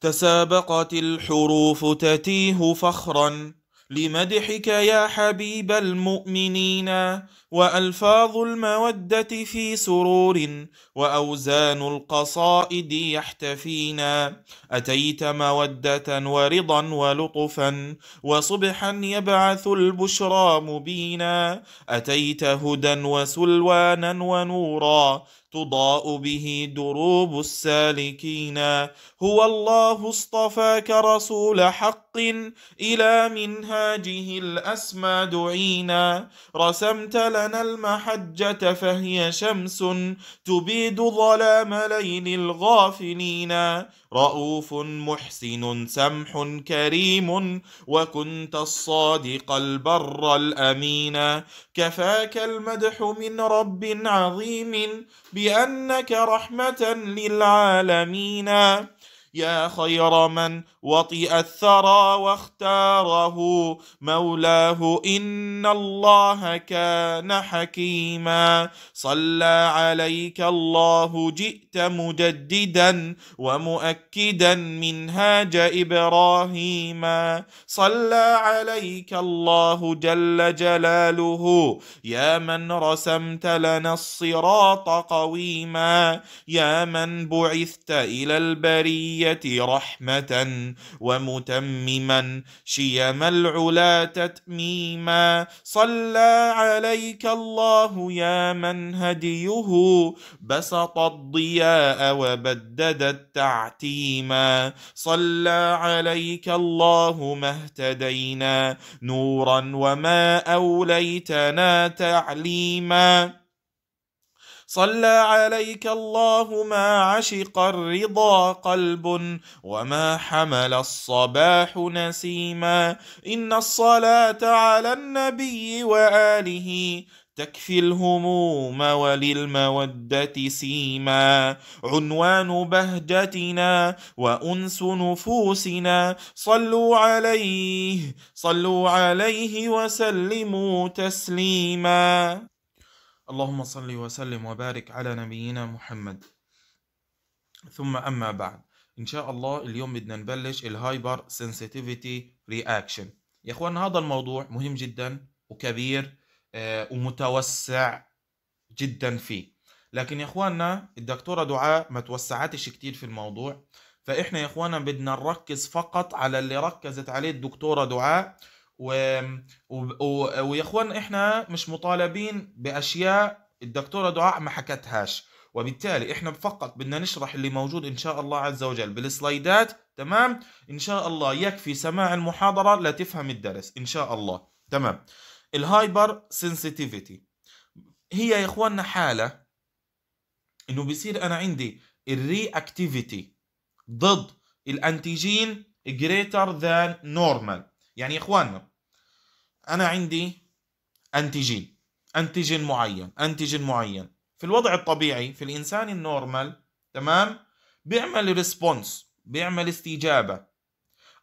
تسابقت الحروف تتيه فخرا لمدحك يا حبيب المؤمنين والفاظ الموده في سرور واوزان القصائد يحتفينا اتيت موده ورضا ولطفا وصبحا يبعث البشرى مبينا اتيت هدى وسلوانا ونورا تضاء به دروب السالكين هو الله اصطفاك رسول حق إلى منهاجه الأسمى دعينا رسمت لنا المحجة فهي شمس تبيد ظلام ليل الغافلين رؤوف محسن سمح كريم وكنت الصادق البر الامين كفاك المدح من رب عظيم بانك رحمه للعالمين يا خير من وطئ الثرى واختاره مولاه إن الله كان حكيما صلى عليك الله جئت مجددا ومؤكدا منهاج إبراهيم صلى عليك الله جل جلاله يا من رسمت لنا الصراط قويما يا من بعثت إلى البرية رحمة ومتمما شيم العلا تتميما صلى عليك الله يا من هديه بسط الضياء وبدد التعتيما صلى عليك الله ما اهتدينا نورا وما أوليتنا تعليما صلى عليك الله ما عشق الرضا قلب وما حمل الصباح نسيما إن الصلاة على النبي وآله تكفي الهموم وللمودة سيما عنوان بهجتنا وأنس نفوسنا صلوا عليه صلوا عليه وسلموا تسليما اللهم صل وسلم وبارك على نبينا محمد ثم أما بعد إن شاء الله اليوم بدنا نبلش الهايبر سنسيتيفيتي رياكشن يا إخوان هذا الموضوع مهم جدا وكبير آه، ومتوسع جدا فيه لكن يا إخواننا الدكتورة دعاء ما توسعتش كتير في الموضوع فإحنا يا إخواننا بدنا نركز فقط على اللي ركزت عليه الدكتورة دعاء و... و... ويا اخوان احنا مش مطالبين باشياء الدكتوره دعاء ما حكتهاش وبالتالي احنا فقط بدنا نشرح اللي موجود ان شاء الله عز وجل بالسلايدات تمام ان شاء الله يكفي سماع المحاضره لتفهم الدرس ان شاء الله تمام الهايبر سنسيتيفيتي هي يا اخواننا حاله انه بيصير انا عندي الري اكتيفيتي ضد الانتيجين جريتر ذان نورمال يعني يا اخواننا انا عندي انتيجين انتيجين معين انتيجين معين في الوضع الطبيعي في الانسان النورمال تمام بيعمل ريسبونس بيعمل استجابه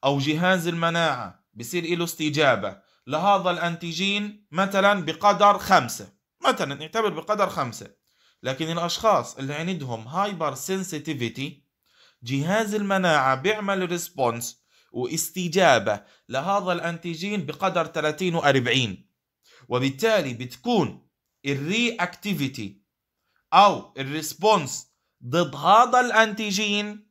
او جهاز المناعه بصير له استجابه لهذا الانتيجين مثلا بقدر خمسة مثلا نعتبر بقدر خمسة لكن الاشخاص اللي عندهم هايبر سنسيتيفيتي جهاز المناعه بيعمل ريسبونس واستجابة لهذا الأنتيجين بقدر 30 و 40 وبالتالي بتكون الري اكتيفيتي أو الريسبونس ضد هذا الأنتيجين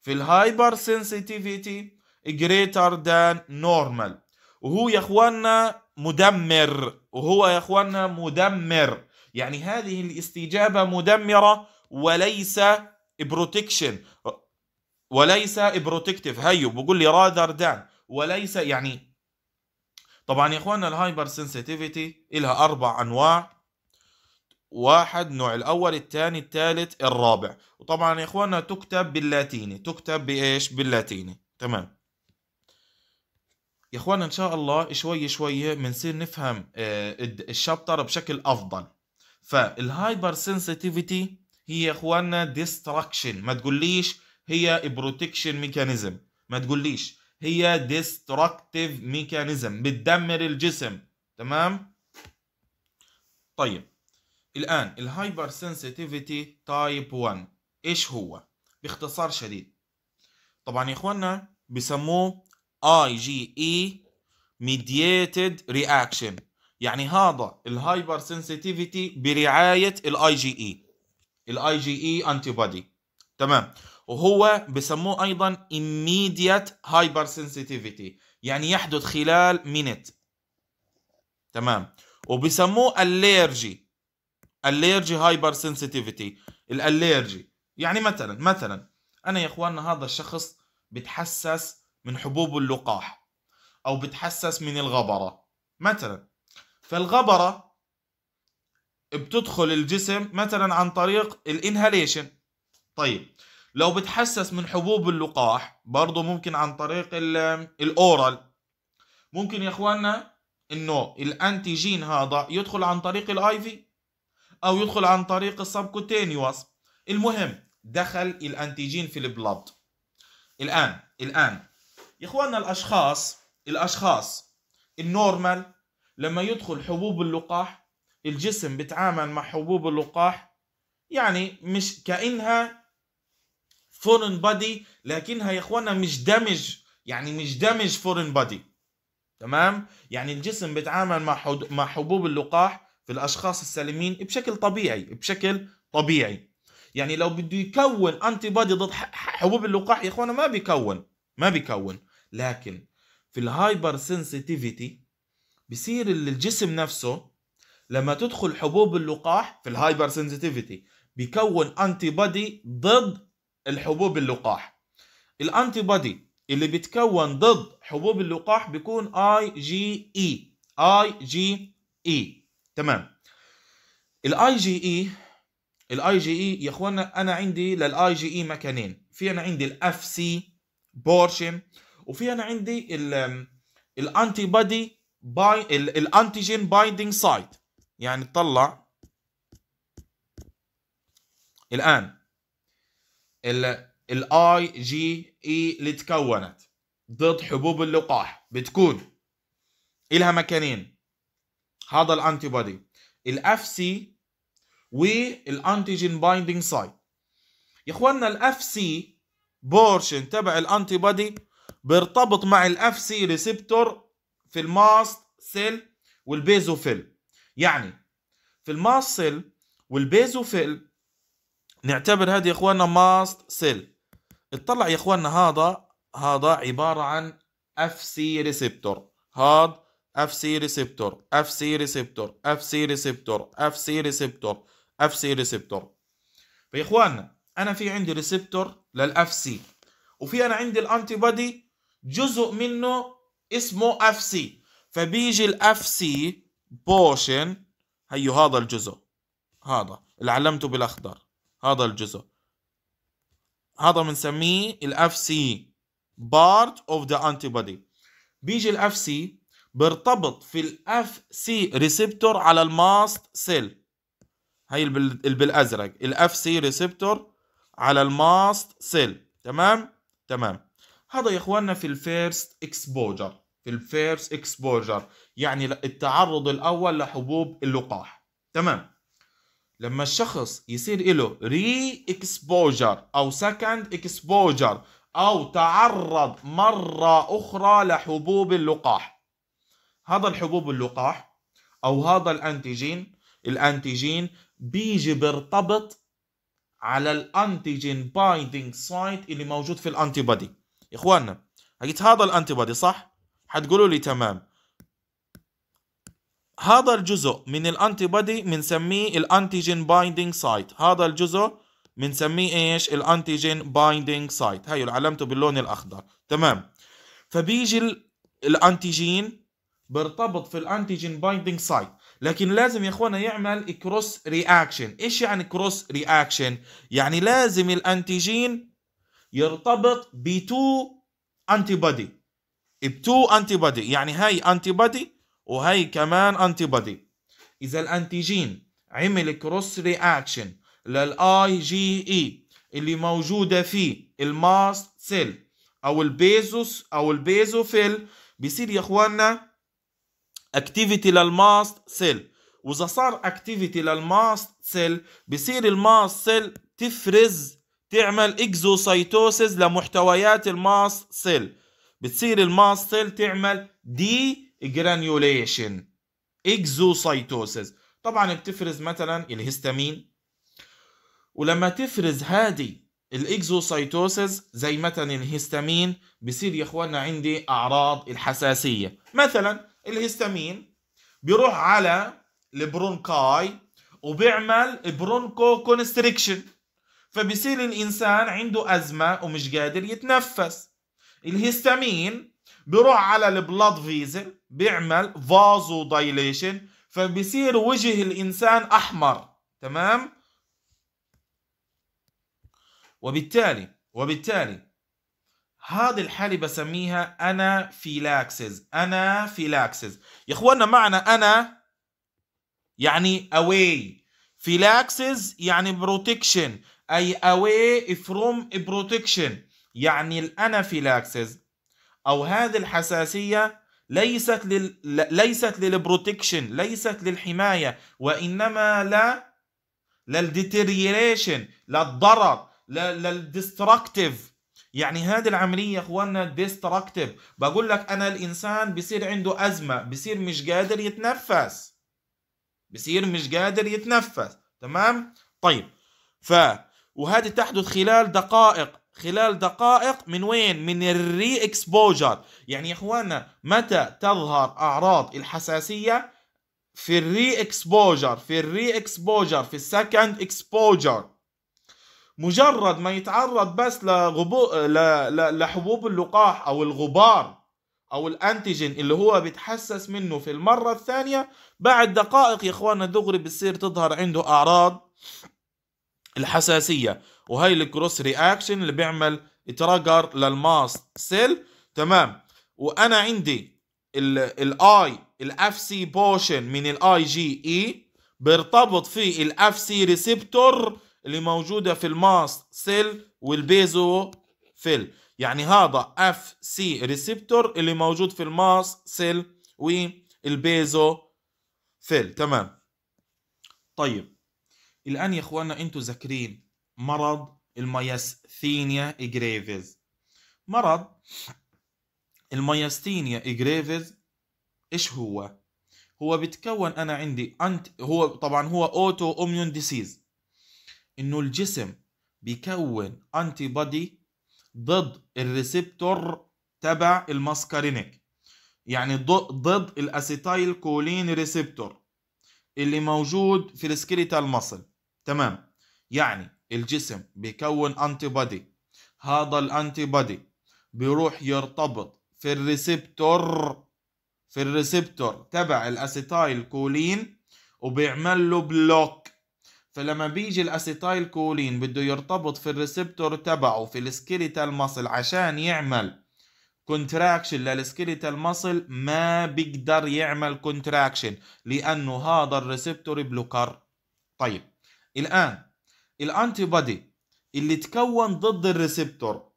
في الهايبر سنسيتيفيتي جريتر دان نورمال وهو يا اخواننا مدمر وهو يا اخواننا مدمر يعني هذه الاستجابة مدمرة وليس بروتكشن وليس بروتكتيف هيو بقول لي راذر دان وليس يعني طبعا يا اخوانا الهايبر سنسيتيفيتي لها اربع انواع واحد نوع الاول الثاني الثالث الرابع وطبعا يا اخوانا تكتب باللاتيني تكتب بايش باللاتيني تمام يا اخوانا ان شاء الله شوي شوي بنصير نفهم آه، الشابتر بشكل افضل فالهايبر سنسيتيفيتي هي يا اخوانا ديستراكشن ما تقوليش هي بروتكشن ميكانيزم ما تقوليش هي ديستركتيف ميكانيزم بتدمر الجسم تمام طيب الان الهايبر سنسيتيفيتي تايب 1 ايش هو باختصار شديد طبعا يا اخواننا بسموه اي جي اي ميدييتد رياكشن يعني هذا الهايبر سنسيتيفيتي برعايه الاي جي اي الاي جي اي انتي بودي تمام وهو بسموه ايضا immediate hypersensitivity يعني يحدث خلال minute تمام وبسموه allergy allergy هايبر سنسيتيفيتي الاليرجي يعني مثلا مثلا انا يا اخواننا هذا الشخص بتحسس من حبوب اللقاح او بتحسس من الغبره مثلا فالغبره بتدخل الجسم مثلا عن طريق الانهاليشن طيب لو بتحسس من حبوب اللقاح برضه ممكن عن طريق الاورال ممكن يا اخواننا انه الانتيجين هذا يدخل عن طريق الاي في او يدخل عن طريق السبكوتينيوس المهم دخل الانتيجين في البلد الان الان يا اخواننا الاشخاص الاشخاص النورمال لما يدخل حبوب اللقاح الجسم بتعامل مع حبوب اللقاح يعني مش كانها فورن بادي لكنها يا اخوانا مش دمج يعني مش دمج فورن بادي تمام يعني الجسم بيتعامل مع مع حبوب اللقاح في الاشخاص السالمين بشكل طبيعي بشكل طبيعي يعني لو بده يكون انتي بادي ضد حبوب اللقاح يا اخوانا ما بيكون ما بيكون لكن في الهايبر سنسيتيفيتي بصير الجسم نفسه لما تدخل حبوب اللقاح في الهايبر سنسيتيفيتي بيكون انتي بادي ضد الحبوب اللقاح الانتي بودي اللي بيتكون ضد حبوب اللقاح بيكون اي جي اي اي جي اي تمام الاي جي اي e، الاي جي اي e، يا اخوانا انا عندي للاي جي اي e مكانين في انا عندي الاف سي بورشن وفي انا عندي الانتي بودي باي الانتيجين بايندينج سايت يعني تطلع الان الاي جي اي e اللي تكونت ضد حبوب اللقاح بتكون إلها مكانين هذا الانتي بودي الاف سي والانتيجين بايندينج سايت يا اخوانا الاف سي بورشن تبع الانتي بودي بيرتبط مع الاف سي ريسبتور في الماست سيل والبيزوفيل يعني في الماست سيل والبيزوفيل نعتبر هذه يا اخواننا ماست سيل اطلع يا اخواننا هذا هذا عبارة عن اف سي ريسبتور هاد اف سي ريسبتور اف سي ريسبتور اف سي ريسبتور اف سي ريسبتور اف سي ريسبتور فيا اخواننا انا في عندي ريسبتور للاف سي وفي انا عندي الانتي بودي جزء منه اسمه اف سي فبيجي الاف سي بوشن هيو هذا الجزء هذا اللي علمته بالاخضر هذا الجزء هذا بنسميه الاف سي بارت اوف ذا انتي بودي بيجي الاف سي بيرتبط في الاف سي ريسبتور على الماست سيل هي بالازرق الاف سي ريسبتور على الماست سيل تمام تمام هذا يا اخواننا في الفيرست اكسبوجر في الفيرست اكسبوجر يعني التعرض الاول لحبوب اللقاح تمام لما الشخص يصير له ري اكسبوجر او سكند اكسبوجر او تعرض مرة اخرى لحبوب اللقاح هذا الحبوب اللقاح او هذا الانتيجين الانتيجين بيجي بيرتبط على الانتيجين بايندينج سايت اللي موجود في الانتي بودي اخواننا قلت هذا الانتي صح حتقولوا لي تمام هذا الجزء من الانتي بودي بنسميه الانتيجين بايندينج سايت هذا الجزء بنسميه ايش الانتيجين بايندينج سايت هي علمته باللون الاخضر تمام فبيجي الانتيجين برتبط في الانتيجين بايندينج سايت لكن لازم يا اخوانا يعمل كروس رياكشن ايش يعني كروس رياكشن يعني لازم الانتيجين يرتبط ب 2 انتي بودي ب 2 انتي بودي يعني هاي انتي بودي وهي كمان انتي بودي اذا الانتيجين عمل كروس رياكشن للاي جي اي اللي موجوده في الماست سيل او البيزوس او البيزوفيل بيصير يا اخواننا اكتيفيتي للماست سيل واذا صار اكتيفيتي للماست سيل بصير الماست سيل تفرز تعمل اكزوسايتوسيس لمحتويات الماست سيل بتصير الماست سيل تعمل دي جرانيوليشن اكزوسايتوسيس طبعا بتفرز مثلا الهستامين ولما تفرز هذه الاكزوسايتوسيس زي مثلا الهستامين بصير يا اخواننا عندي اعراض الحساسيه مثلا الهستامين بيروح على البرونكاي وبيعمل برونكو كونستريكشن فبصير الانسان عنده ازمه ومش قادر يتنفس الهستامين بيروح على البلاد فيزل بيعمل فازو دايليشن فبصير وجه الانسان احمر تمام وبالتالي وبالتالي هذه الحالة بسميها أنا فيلاكسز أنا فيلاكسز يا إخوانا معنى أنا يعني away فيلاكسز يعني بروتكشن أي away from protection يعني الأنا فيلاكسز أو هذه الحساسية ليست لل... ليست للبروتكشن ليست للحمايه وانما لا للديتيريشن للضرر للديستركتيف يعني هذه العملية يا اخواننا ديستركتيف بقول لك انا الانسان بصير عنده ازمة بصير مش قادر يتنفس بصير مش قادر يتنفس تمام طيب ف وهذه تحدث خلال دقائق خلال دقائق من وين؟ من الري اكسبوجر، يعني يا اخوانا متى تظهر اعراض الحساسيه؟ في الري اكسبوجر، في الري اكسبوجر، في السكند اكسبوجر. مجرد ما يتعرض بس لغبو... ل... ل... لحبوب اللقاح او الغبار او الانتيجين اللي هو بيتحسس منه في المره الثانيه بعد دقائق يا اخوانا دغري بتصير تظهر عنده اعراض الحساسيه وهي الكروس رياكشن اللي بيعمل تراجر للماست سيل تمام وانا عندي الاي الاف سي بوشن من الاي جي اي e بيرتبط في الاف سي ريسبتور اللي موجوده في الماست سيل والبيزو فيل يعني هذا اف سي ريسبتور اللي موجود في الماست سيل والبيزو فيل تمام طيب الان يا اخوانا انتم ذاكرين مرض المياسثينيا جريفز مرض المياسثينيا جريفز إيش هو؟ هو بيتكون أنا عندي أنت هو طبعا هو أوتو أوميون ديسيز إنه الجسم بيكون أنتي بودي ضد الريسبتور تبع الماسكارينيك يعني ضد الاسيتايل كولين ريسبتور اللي موجود في السكريتال مصل تمام يعني الجسم بيكون انتي بودي هذا الانتي بودي بيروح يرتبط في الريسبتور في الريسبتور تبع الاسيتايل كولين وبيعمل له بلوك فلما بيجي الاسيتايل كولين بده يرتبط في الريسبتور تبعه في السكيليتال ماسل عشان يعمل كونتراكشن للسكيليتال ماسل ما بيقدر يعمل كونتراكشن لانه هذا الريسبتور بلوكر طيب الان الانتي بادي اللي تكون ضد الريسبتور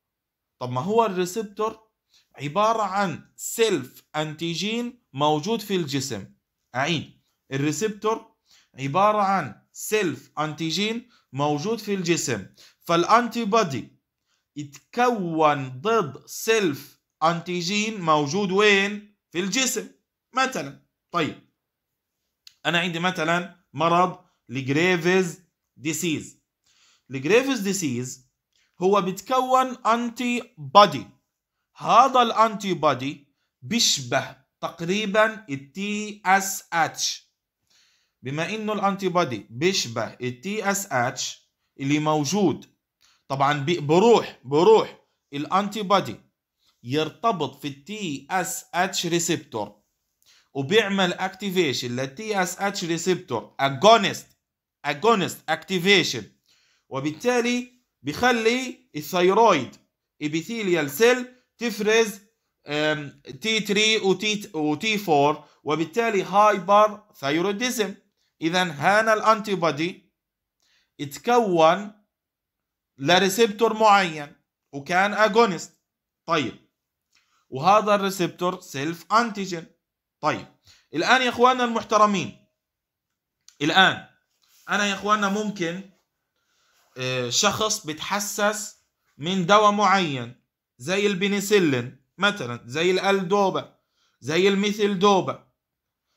طب ما هو الريسبتور عبارة عن سيلف انتيجين موجود في الجسم أعيد الريسبتور عبارة عن سيلف انتيجين موجود في الجسم فالانتي بادي يتكون ضد سيلف انتيجين موجود وين في الجسم مثلا طيب انا عندي مثلا مرض لجريفز ديسيز لجريفز ديسيز هو بيتكون انتي بودي هذا الانتي بودي بيشبه تقريبا التي اس اتش بما انه الانتي بودي بيشبه التي اس اتش اللي موجود طبعا بروح بروح الانتي بودي يرتبط في التي اس اتش ريسبتور وبيعمل اكتيفيشن للتي اس اتش ريسبتور اجونست اجونست اكتيفيشن وبالتالي بيخلي الثيرويد ابيثيليال سيل تفرز تي 3 وتي t 4 وبالتالي هايبر ثيروديزم اذا هنا الانتي بودي اتكون لريسبتور معين وكان اجونست طيب وهذا الريسبتور سيلف انتيجين طيب الان يا اخواننا المحترمين الان انا يا اخواننا ممكن شخص بتحسس من دواء معين زي البنسلين مثلا زي الالدوبا زي الميثيل دوبا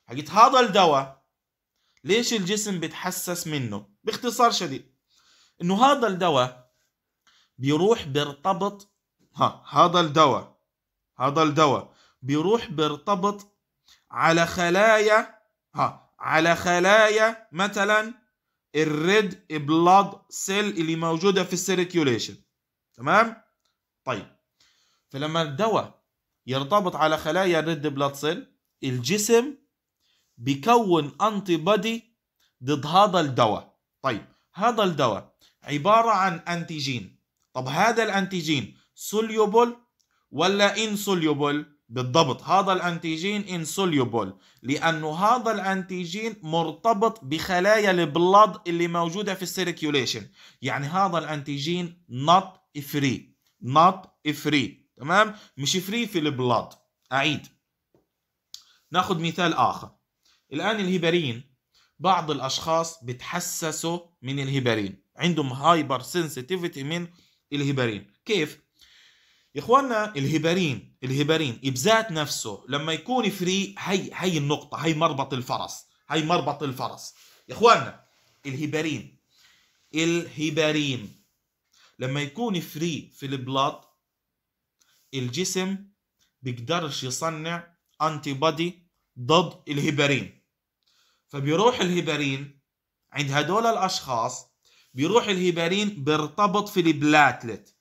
حقت هذا الدواء ليش الجسم بتحسس منه باختصار شديد انه هذا الدواء بيروح بيرتبط ها هذا الدواء هذا الدواء بيروح بيرتبط على خلايا ها على خلايا مثلا الريد بلاد سيل اللي موجوده في السيركيوليشن تمام طيب فلما الدواء يرتبط على خلايا الريد بلاد سيل الجسم بيكون انتي بودي ضد هذا الدواء طيب هذا الدواء عباره عن انتيجين طب هذا الانتيجين سوليوبل ولا انسوليوبل بالضبط هذا الانتيجين انسوليوبل لانه هذا الانتيجين مرتبط بخلايا البلد اللي موجوده في السيركيوليشن يعني هذا الانتيجين نوت فري نوت فري تمام مش فري في البلد اعيد ناخذ مثال اخر الان الهبرين بعض الاشخاص بتحسسوا من الهبرين عندهم هايبر سنسيتيفيتي من الهبرين كيف يا اخواننا الهبرين الهبرين بذات نفسه لما يكون فري هي هي النقطه هي مربط الفرس هي مربط الفرس يا اخوانا الهبرين الهبرين لما يكون فري في البلاد الجسم بيقدرش يصنع انتي بودي ضد الهبرين فبيروح الهبرين عند هدول الاشخاص بيروح الهبرين بيرتبط في البلاتلت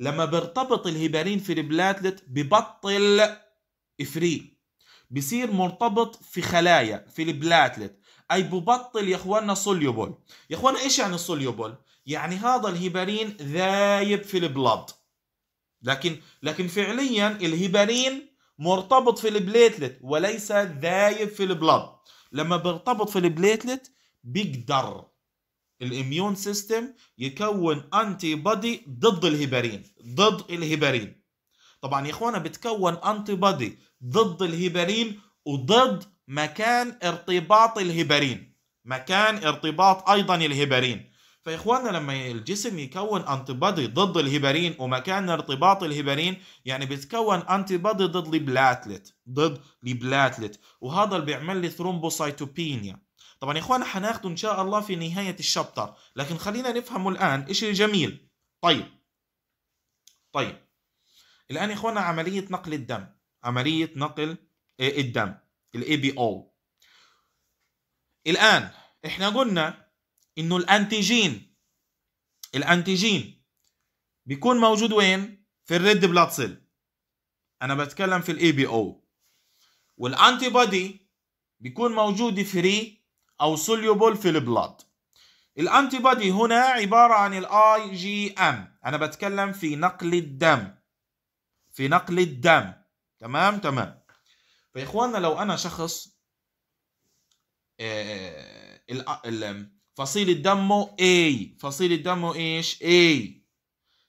لما بيرتبط الهيبارين في البلاتلت ببطل افري بصير مرتبط في خلايا في البلاتلت اي ببطل يا اخواننا سوليوبول يا اخوانا ايش يعني سوليوبول يعني هذا الهيبارين ذايب في البلاد لكن لكن فعليا الهيبارين مرتبط في البليتلت وليس ذايب في البلاد لما بيرتبط في البليتلت بيقدر الاميون سيستم يكون انتي بودي ضد الهيبرين ضد الهيبرين طبعا يا اخوانا بتكون انتي بودي ضد الهيبرين وضد مكان ارتباط الهيبرين مكان ارتباط ايضا الهيبرين فيا اخوانا لما الجسم يكون انتي بودي ضد الهيبرين ومكان ارتباط الهيبرين يعني بتكون انتي بودي ضد البلاتلت ضد البلاتلت وهذا اللي بيعمل لي ثرومبوسايتوبينيا طبعا يا اخوانا حناخده ان شاء الله في نهايه الشابتر لكن خلينا نفهمه الان ايش الجميل طيب طيب الان يا اخوانا عمليه نقل الدم عمليه نقل آه، الدم الاي بي او الان احنا قلنا انه الانتيجين الانتيجين بيكون موجود وين في الريد بلاد سيل انا بتكلم في الاي بي او والانتي بودي بيكون موجود فري أو soluble في البلاد الأنتي بودي هنا عبارة عن الاي جي ام أنا بتكلم في نقل الدم في نقل الدم تمام تمام فإخواننا لو أنا شخص آه، آه، فصيلة دمه A فصيلة دمه إيش A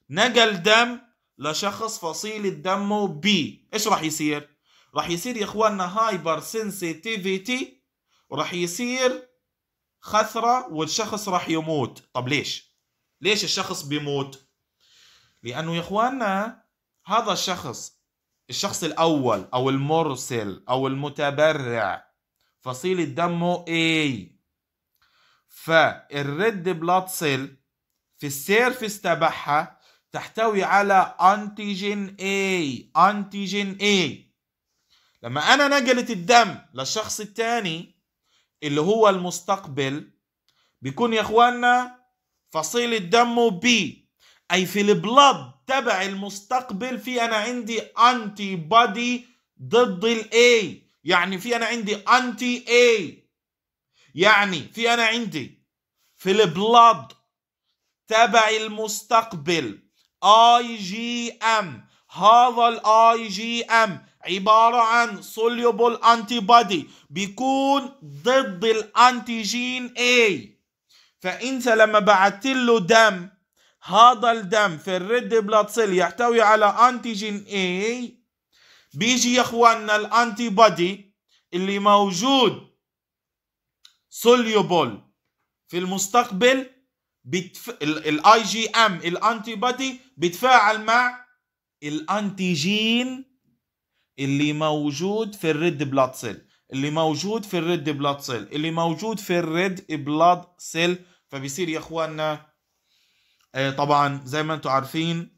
نقل دم لشخص فصيلة دمه B إيش راح يصير؟ راح يصير يا إخواننا هايبر سنسيتيفيتي وراح يصير خثرة والشخص راح يموت طب ليش ليش الشخص بيموت لأنه يا إخواننا هذا الشخص الشخص الأول أو المرسل أو المتبرع فصيلة دمه A فالريد بلاد سيل في السيرفس تبعها تحتوي على انتيجين A انتيجين A لما انا نقلت الدم للشخص الثاني اللي هو المستقبل بيكون يا اخوانا فصيلة دمه بي اي في البلد تبع المستقبل في انا عندي انتي بادي ضد الاي يعني في انا عندي انتي اي يعني في انا عندي في البلد تبع المستقبل اي جي ام هذا الاي جي ام عبارة عن soluble antibody بيكون ضد الانتيجين A فانت لما بعثت له دم هذا الدم في الريد بلاد سيل يحتوي على انتيجين A بيجي يا اخواننا الانتي اللي موجود soluble في المستقبل بتف... الاي جي ام الانتي بيتفاعل بتفاعل مع الانتيجين اللي موجود في الريد بلاد سيل اللي موجود في الريد بلاد سيل اللي موجود في الريد بلاد سيل فبيصير يا اخواننا آه، طبعا زي ما انتم عارفين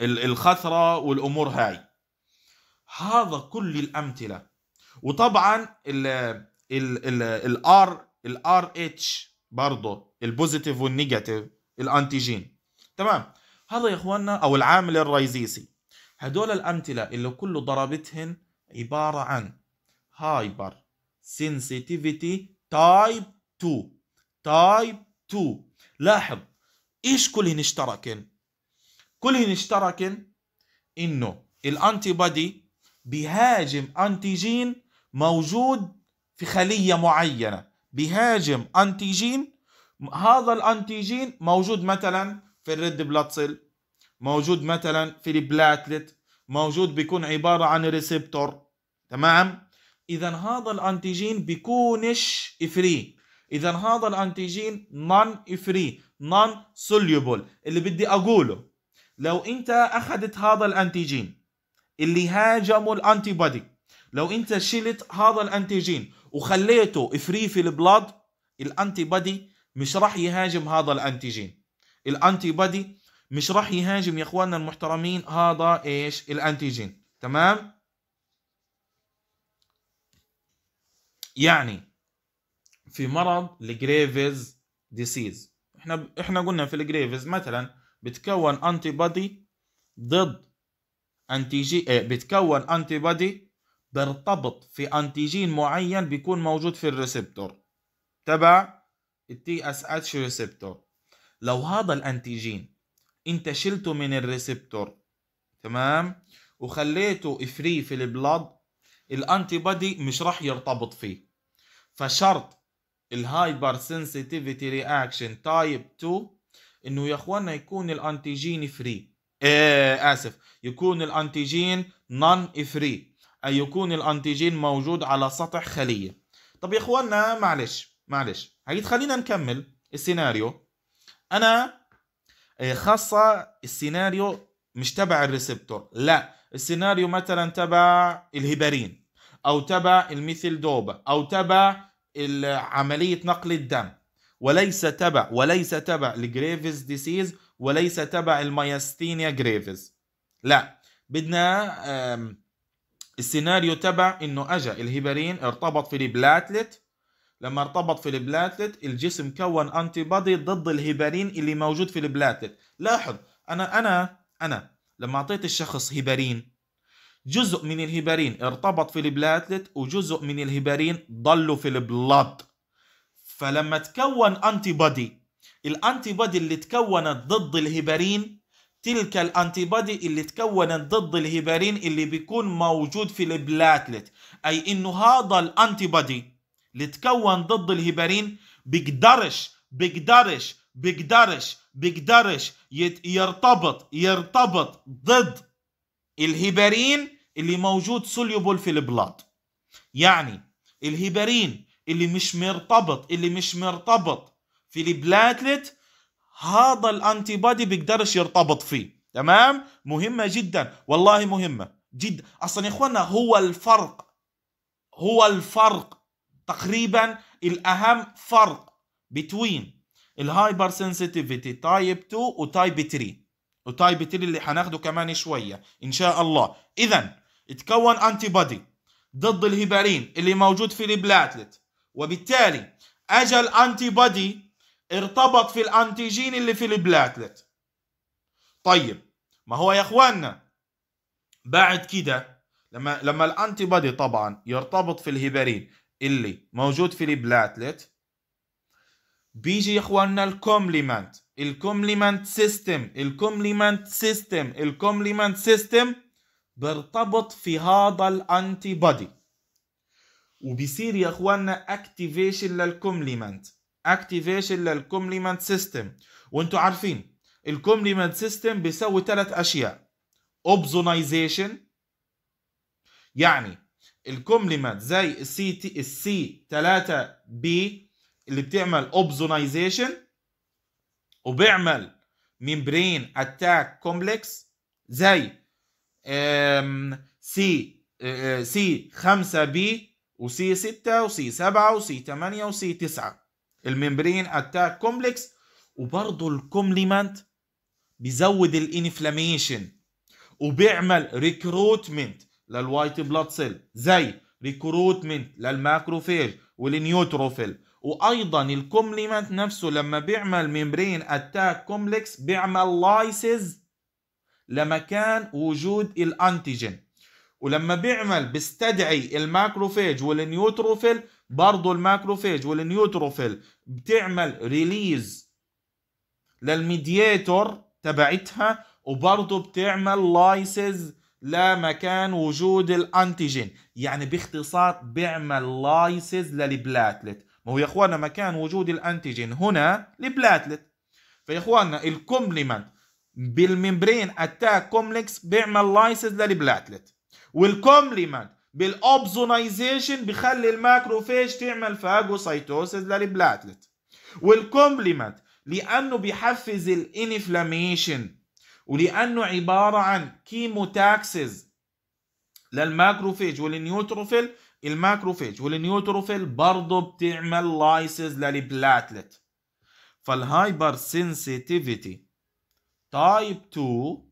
الخثره والامور هاي هذا كل الامثله وطبعا ال الار الار اتش برضه البوزيتيف والنيجاتيف الانتيجين تمام هذا يا اخواننا او العامل الرئيسي هدول الأمثلة اللي كله ضربتهن عبارة عن هايبر سنسيتيفيتي تايب 2 تايب 2 لاحظ ايش كلهن اشتركن كلهن اشتركن انه الانتي بادي بهاجم انتيجين موجود في خلية معينة بهاجم انتيجين هذا الانتيجين موجود مثلا في الريد بلاد سيل موجود مثلا في البلاتلت موجود بيكون عبارة عن ريسبتور تمام اذا هذا الانتيجين بيكونش فري اذا هذا الانتيجين نون فري نون سوليوبل اللي بدي اقوله لو انت اخذت هذا الانتيجين اللي هاجمه الانتي بودي لو انت شلت هذا الانتيجين وخليته فري في البلاد الانتي بودي مش راح يهاجم هذا الانتيجين الانتي بودي مش راح يهاجم يا اخواننا المحترمين هذا ايش الانتيجين تمام يعني في مرض الجريفز ديسيز احنا احنا قلنا في الجريفز مثلا بتكون انتي بودي ضد انتيجي اه بتكون انتي بودي بيرتبط في انتيجين معين بيكون موجود في الريسبتور تبع التي اس اتش ريسبتور لو هذا الانتيجين انت شلته من الريسبتور تمام وخليته فري في البلاد الانتي بادي مش راح يرتبط فيه فشرط الهايبر سنسيتيفيتي رياكشن تايب 2 انه يا اخوانا يكون الانتيجين فري آه اسف يكون الانتيجين نون فري اي يكون الانتيجين موجود على سطح خليه طب يا اخوانا معلش معلش هيد خلينا نكمل السيناريو انا إيه، خاصه السيناريو مش تبع الريسبتور لا السيناريو مثلا تبع الهبارين او تبع الميثيل دوبا او تبع عمليه نقل الدم وليس تبع وليس تبع الجريفز ديسيز وليس تبع المياستينيا جريفز لا بدنا السيناريو تبع انه اجى الهبارين ارتبط في البلاتلت لما ارتبط في البلاتلت الجسم كون انتي بادي ضد الهيبارين اللي موجود في البلاتلت لاحظ انا انا انا لما اعطيت الشخص هيبارين جزء من الهيبارين ارتبط في البلاتلت وجزء من الهيبارين ضلوا في البلاد فلما تكون انتي بادي الانتي بادي اللي تكونت ضد الهيبارين تلك الانتي بادي اللي تكونت ضد الهيبارين اللي بيكون موجود في البلاتلت اي انه هذا الانتي بادي اللي تكون ضد الهبرين بيقدرش بيقدرش بيقدرش بيقدرش يرتبط يرتبط ضد الهبرين اللي موجود سوليوبل في البلاط يعني الهبرين اللي مش مرتبط اللي مش مرتبط في البلاتلت هذا الانتي بادي بيقدرش يرتبط فيه تمام مهمه جدا والله مهمه جدا اصلا يا اخوانا هو الفرق هو الفرق تقريبا الاهم فرق بين الهايبر سنسيتيفيتي تايب 2 وتايب 3 وتايب 3 اللي حناخده كمان شويه ان شاء الله اذا تكون انتي بودي ضد الهيبارين اللي موجود في البلاتلت وبالتالي اجى الانتي بودي ارتبط في الانتيجين اللي في البلاتلت طيب ما هو يا اخواننا بعد كده لما لما الانتي بادي طبعا يرتبط في الهيبارين اللي موجود في البلاتلت بيجي يا اخواننا الكومبليمنت الكومبليمنت سيستم الكومبليمنت سيستم الكومبليمنت سيستم بيرتبط في هذا الانتي بودي وبيصير يا اخواننا اكتيفيشن للكومبليمنت اكتيفيشن للكومبليمنت سيستم وانتم عارفين الكومبليمنت سيستم بيسوي ثلاث اشياء اوبزونايزيشن يعني الكومبلمنت زي السي تي السي 3 بي اللي بتعمل اوبزونايزيشن وبيعمل ميمبرين اتاك كومبلكس زي سي سي 5 بي وسي 6 وسي 7 وسي 8 وسي 9 الميمبرين اتاك كومبلكس وبرضه الكومبلمنت بيزود الانفلاميشن وبيعمل ريكروتمنت للوايت بلاد سيل زي ريكروتمنت للماكروفيج والنيوتروفيل وايضا الكومبلمنت نفسه لما بيعمل ميمبرين اتاك كومبلكس بيعمل لايسز لمكان وجود الانتيجين ولما بيعمل بيستدعي الماكروفيج والنيوتروفيل برضه الماكروفيج والنيوتروفيل بتعمل ريليز للميدياتور تبعتها وبرضه بتعمل لايسز لمكان وجود الانتيجين يعني باختصار بيعمل لايسز للبلاتلت ما هو يا اخوانا مكان وجود الانتيجين هنا البلاتلت فيا اخوانا الكومبلمنت بالممبرين اتاك كوملكس بيعمل لايسز للبلاتلت والكومبلمنت بالاوبزونايزيشن بخلي الماكروفاج تعمل فاجوسايتوسيس للبلاتلت والكومبلمنت لانه بيحفز الانفلاميشن ولانه عباره عن كيمو تاكسز للماكروفيج والنيوتروفيل الماكروفيج والنيوتروفيل برضه بتعمل لايسز للبلاتلت فالهايبر سنسيتيفيتي تايب 2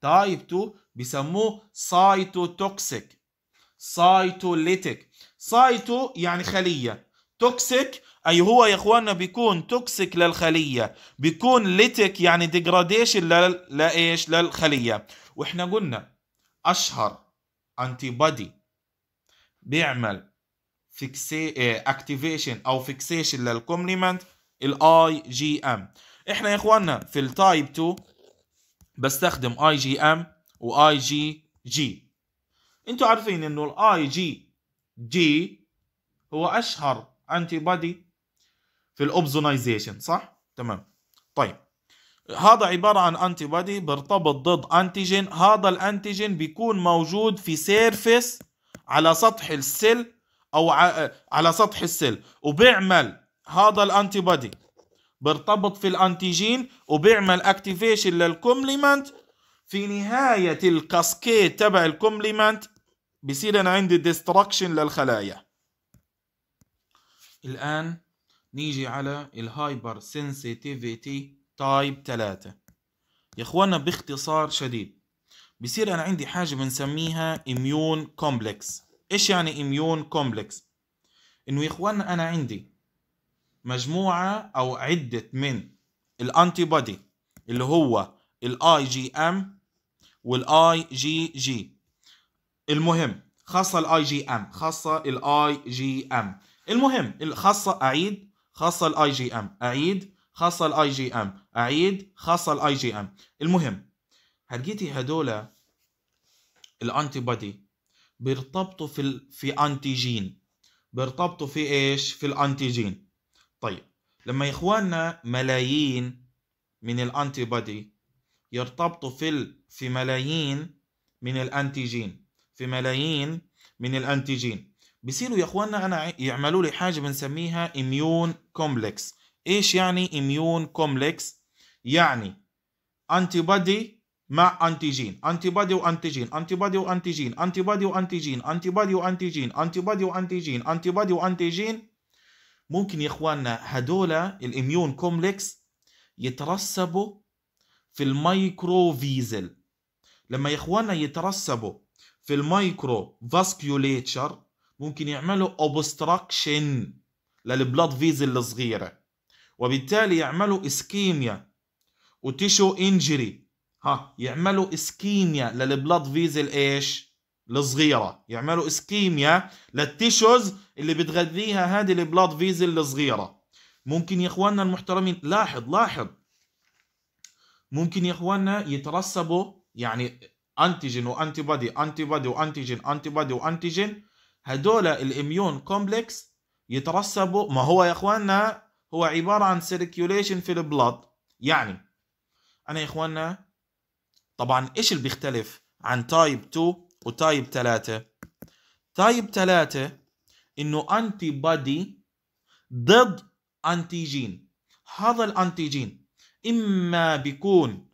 تايب 2 بيسموه سايتوتوكسيك سايتوليتيك سايتو يعني خليه توكسيك اي هو يا اخواننا بيكون توكسيك للخليه بيكون ليتك يعني ديجراديشن لايش للخليه واحنا قلنا اشهر انتي بادي بيعمل فيكسي اكتيفيشن آه، او فيكسيشن للكومبلمنت الاي جي ام احنا يا اخواننا في التايب 2 بستخدم اي جي ام واي جي جي انتوا عارفين انه الاي جي جي هو اشهر انتي بادي في الاوبزونايزيشن صح تمام طيب هذا عبارة عن انتي بادي بيرتبط ضد انتيجين هذا الانتيجين بيكون موجود في سيرفيس على سطح السيل او على سطح السيل وبيعمل هذا الانتي بادي بيرتبط في الانتيجين وبيعمل اكتيفيشن للكومبليمنت في نهاية الكاسكيد تبع الكومبليمنت بصير انا عندي ديستركشن للخلايا الان نيجي على الهايبر سنسيتيفيتي تايب 3 يا اخوانا باختصار شديد بصير انا عندي حاجه بنسميها اميون كومبلكس ايش يعني اميون كومبلكس انه يا اخوانا انا عندي مجموعه او عده من الانتي بودي اللي هو الاي جي ام والاي جي جي المهم خاصه الاي جي ام خاصه الاي جي ام المهم الخاصه اعيد خاصه الاي جي ام اعيد خاصه الاي جي ام اعيد خاصه الاي جي ام المهم هلقيتي هدول الانتي بودي بيرتبطوا في ال... في انتيجين بيرتبطوا في ايش في الانتيجين طيب لما يا اخواننا ملايين من الانتي بودي يرتبطوا في ال... في ملايين من الانتيجين في ملايين من الانتيجين بصيروا يا اخواننا انا يعملوا لي حاجه بنسميها اميون كومبلكس ايش يعني اميون كومبلكس يعني انتي بودي مع انتيجين انتي بادي وانتيجين انتي بادي وانتيجين انتي بادي وانتيجين انتي بادي وانتيجين انتي بادي وانتيجين انتي بادي وانتيجين ممكن يا اخواننا هدول الاميون كومبلكس يترسبوا في المايكرو فيزل لما يا اخواننا يترسبوا في المايكرو فاسكيوليتشر ممكن يعملوا اوبستراكشن للبلاد فيزل الصغيرة وبالتالي يعملوا اسكيميا وتيشو انجري ها يعملوا اسكيميا للبلاد فيزل ايش الصغيرة يعملوا اسكيميا للتيشوز اللي بتغذيها هذه البلاد فيزل الصغيرة ممكن يا اخواننا المحترمين لاحظ لاحظ ممكن يا اخواننا يترسبوا يعني انتيجين وانتي بادي انتي بادي وانتيجين انتي بادي وانتيجين هدول الاميون كومبلكس يترسبوا ما هو يا اخواننا هو عباره عن سيركيوليشن في البلاد يعني انا يا اخواننا طبعا ايش اللي بيختلف عن تايب 2 وتايب 3 تايب 3 انه انتي بادي ضد انتيجين هذا الانتيجين اما بيكون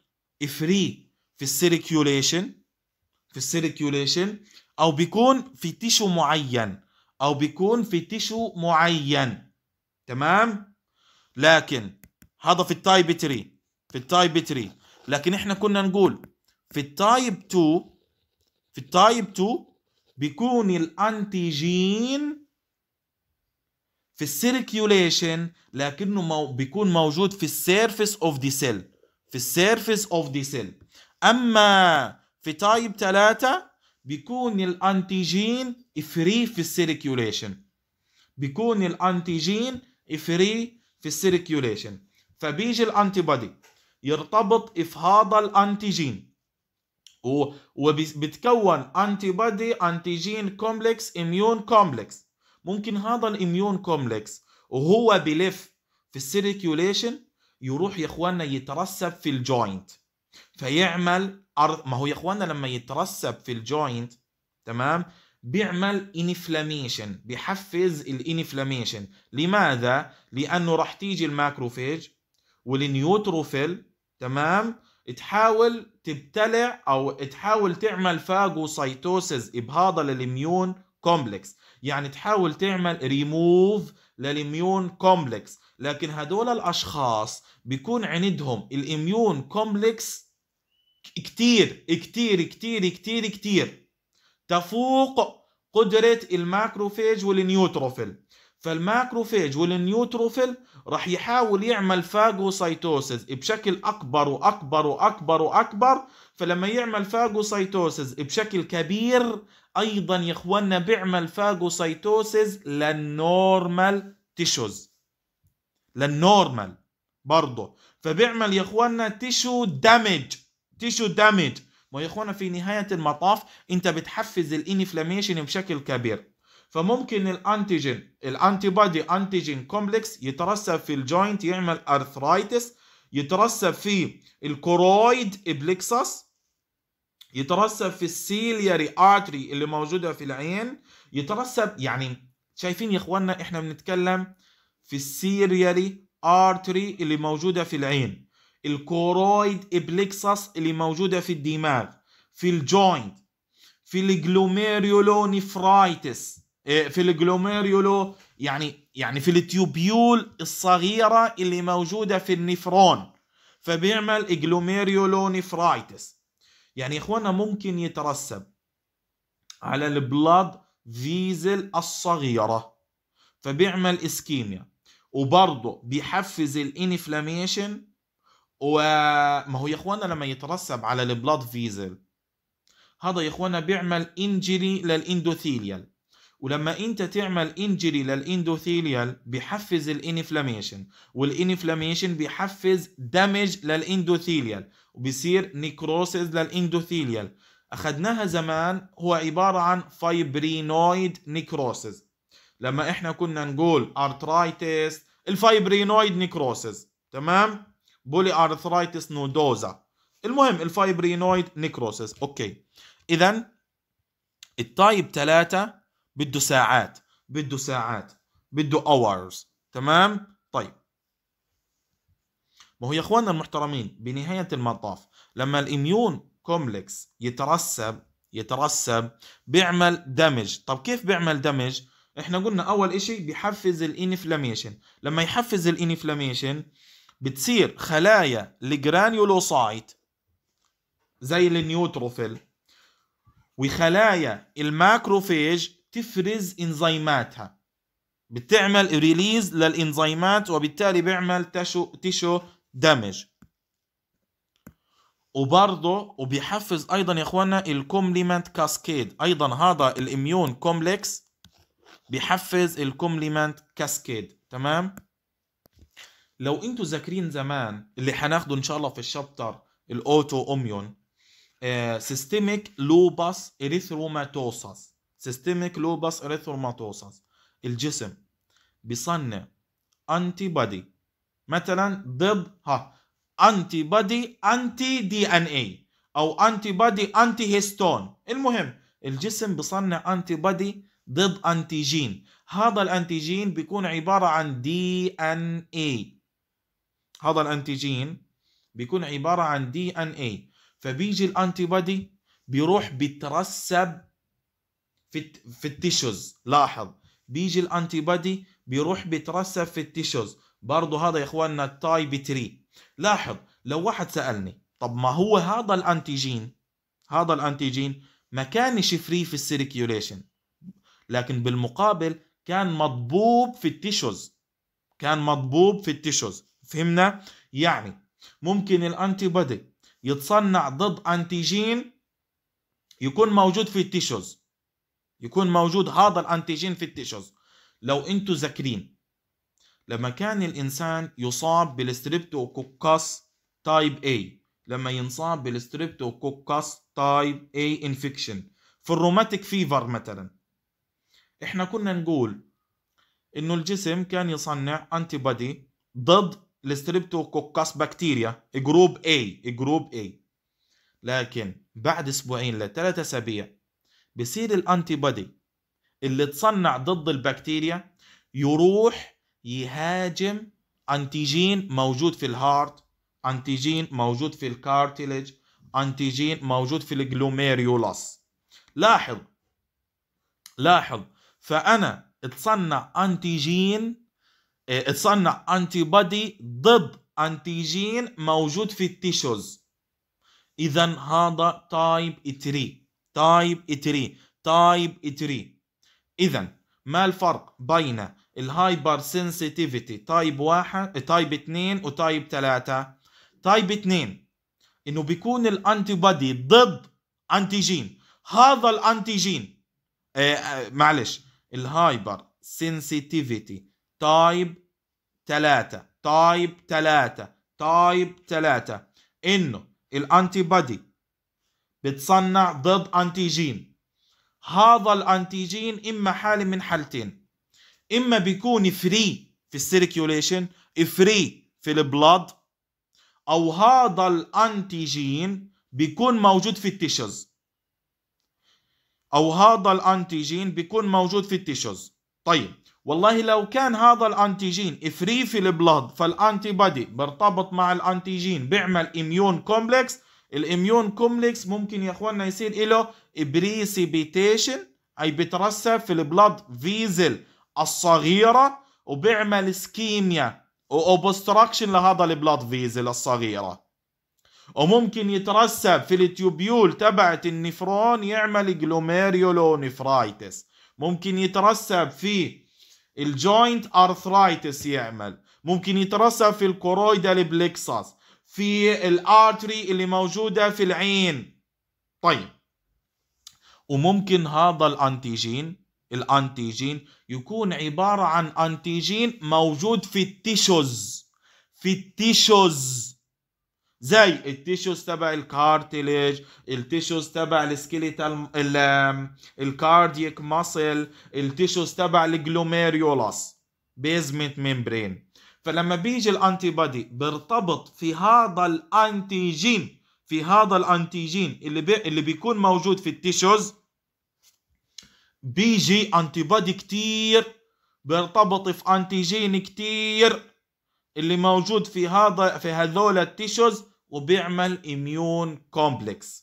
فري في السيركيوليشن في السيركيوليشن او بيكون في تيشو معين او بيكون في تيشو معين تمام لكن هذا في التايب 3 في التايب 3 لكن احنا كنا نقول في التايب 2 في التايب 2 بيكون الانتيجين في السيركيوليشن لكنه مو بيكون موجود في السيرفيس اوف دي سيل في السيرفيس اوف دي سيل اما في تايب 3 بيكون الانتيجين فري في السيركيوليشن بيكون الانتيجين فري في السيركيوليشن فبيجي الانتي بودي يرتبط في هذا الانتيجين وبتكون انتي بودي انتيجين كومبلكس اميون كومبلكس ممكن هذا الاميون كومبلكس وهو بلف في السيركيوليشن يروح يا اخواننا يترسب في الجوينت فيعمل ما هو يا اخواننا لما يترسب في الجوينت تمام بيعمل انفلاميشن بيحفز الانفلاميشن لماذا لانه راح تيجي الماكروفيج والنيوتروفيل تمام تحاول تبتلع او تحاول تعمل فاجوسايتوسيس ابهاضه للميون كومبلكس يعني تحاول تعمل ريموف للميون كومبلكس لكن هدول الاشخاص بيكون عندهم الاميون كومبلكس كتير كتير كتير كتير كتير تفوق قدرة الماكروفيج والنيوتروفيل فالماكروفيج والنيوتروفيل رح يحاول يعمل فاجوسايتوسز بشكل اكبر واكبر واكبر واكبر فلما يعمل فاجوسايتوسز بشكل كبير ايضا يا اخواننا بيعمل فاجوسايتوسز للنورمال تيشوز للنورمال برضه فبيعمل يا اخواننا تيشو دامج تيشو دامج ويا اخوانا في نهايه المطاف انت بتحفز الانفلاميشن بشكل كبير فممكن الانتيجين الانتي بادي انتيجين كومبلكس يترسب في الجوينت يعمل ارثرايتس يترسب في الكورويد ابلكسس يترسب في السيلياري ارتري اللي موجوده في العين يترسب يعني شايفين يا اخوانا احنا بنتكلم في السيلياري ارتري اللي موجوده في العين الكورويد ابليكسس اللي موجوده في الدماغ في الجوينت في نفرايتس إيه، في الجلوميريولو يعني يعني في التيوبيول الصغيره اللي موجوده في النفرون فبيعمل نفرايتس يعني اخوانا ممكن يترسب على البلاد فيزل الصغيره فبيعمل اسكيميا وبرضه بيحفز الانفلاميشن وما هو يا اخوانا لما يترسب على البلاد فيزل هذا يا اخوانا بيعمل انجري للاندوثيليال ولما انت تعمل انجري للاندوثيليال بيحفز الانفلاميشن والانفلاميشن بيحفز دمج للاندوثيليال وبيصير نيكروسيز للاندوثيليال اخذناها زمان هو عباره عن فايبرينويد نيكروسيز لما احنا كنا نقول ارترايتس الفايبرينويد نيكروسيز تمام بولي ارثرايتس نودوزا المهم الفايبرينويد نيكروسس اوكي اذا التايب 3 بده ساعات بده ساعات بده اورز تمام طيب ما هو يا اخواننا المحترمين بنهايه المطاف لما الاميون كومبلكس يترسب يترسب بيعمل دمج طب كيف بيعمل دمج احنا قلنا اول اشي بيحفز الانفلاميشن لما يحفز الانفلاميشن بتصير خلايا الجرانيولوسايت زي النيوتروفيل وخلايا الماكروفيج تفرز انزيماتها بتعمل ريليز للانزيمات وبالتالي بيعمل تشو تشو دامج وبرضه وبيحفز ايضا يا اخوانا الكومبليمنت كاسكيد ايضا هذا الاميون كومبلكس بيحفز الكومبليمنت كاسكيد تمام لو انتوا ذاكرين زمان اللي هناخده ان شاء الله في الشابتر الاوتو اوميون سيستميك لوباس اريثروماتوسس سيستميك لوباس اريثروماتوسس الجسم بيصنع انتي بادي مثلا ضد ها انتي بادي انتي دي ان اي او انتي بادي انتي هيستون المهم الجسم بصنع انتي بادي ضد انتيجين هذا الانتيجين بيكون عباره عن دي ان اي هذا الانتيجين بيكون عباره عن دي ان اي فبيجي الانتي بودي بيروح بيترسب في في التيشوز لاحظ بيجي الانتي بودي بيروح بيترسب في التيشوز برضه هذا يا اخواننا التايب 3 لاحظ لو واحد سالني طب ما هو هذا الانتيجين هذا الانتيجين ما كانش فري في السيركيوليشن لكن بالمقابل كان مضبوب في التيشوز كان مضبوب في التيشوز فهمنا يعني ممكن الانتي بودي يتصنع ضد انتيجين يكون موجود في التيشوز يكون موجود هذا الانتيجين في التيشوز لو انتم ذاكرين لما كان الانسان يصاب بالستريبتوكوكاس تايب A لما ينصاب بالستريبتوكوكاس تايب A انفكشن في الروماتيك فيفر مثلا احنا كنا نقول انه الجسم كان يصنع انتي بودي ضد الستريبتوكوكاس بكتيريا جروب A جروب A لكن بعد اسبوعين لثلاث اسابيع بصير الانتي بودي اللي اتصنع ضد البكتيريا يروح يهاجم انتيجين موجود في الهارت انتيجين موجود في الكارتلج انتيجين موجود في الجلوميريولاس لاحظ لاحظ فانا اتصنع انتيجين تصنع انتي بودي ضد انتيجين موجود في التيشوز اذا هذا تايب 3 تايب 3 تايب 3 اذا ما الفرق بين الهايبر سنسيتيفيتي تايب 1 تايب 2 وتايب 3 تايب 2 انه بيكون الانتي بودي ضد انتيجين هذا الانتيجين آه آه معلش الهايبر سنسيتيفيتي تايب 3 تايب ثلاثة تايب ثلاثة انه الانتي بادي بتصنع ضد انتيجين هذا الانتيجين اما حالة من حالتين اما بيكون فري في السيركيوليشن فري في البلاد او هذا الانتيجين بيكون موجود في التيشوز او هذا الانتيجين بيكون موجود في التيشوز طيب والله لو كان هذا الانتيجين فري في البلاد فالانتي بادي برتبط مع الانتيجين بيعمل اميون كومبلكس الاميون كومبلكس ممكن يا اخواننا يصير له بريسيبيتيشن اي بترسب في البلاد فيزل الصغيره وبيعمل سكيميا واوبستراكشن لهذا البلاد فيزل الصغيره وممكن يترسب في التيوبيول تبعت النفرون يعمل جلوميريولونيفرايتس ممكن يترسب في الجوينت ارثرايتس يعمل ممكن يترسب في الكورويدال بليكساس في الارتري اللي موجوده في العين طيب وممكن هذا الانتيجين الانتيجين يكون عباره عن انتيجين موجود في التيشوز في التيشوز زي التيشوز تبع الكارتليج التيشوز تبع السكيليتال الكاردييك ماسل التيشوز تبع الجلوميريولاس بيزمنت ممبرين فلما بيجي الانتي بودي بيرتبط في هذا الانتيجين في هذا الانتيجين اللي بي اللي بيكون موجود في التيشوز بيجي انتي بودي كتير بيرتبط في انتيجين كتير اللي موجود في هذا في هذول التيشوز وبيعمل اميون كومبلكس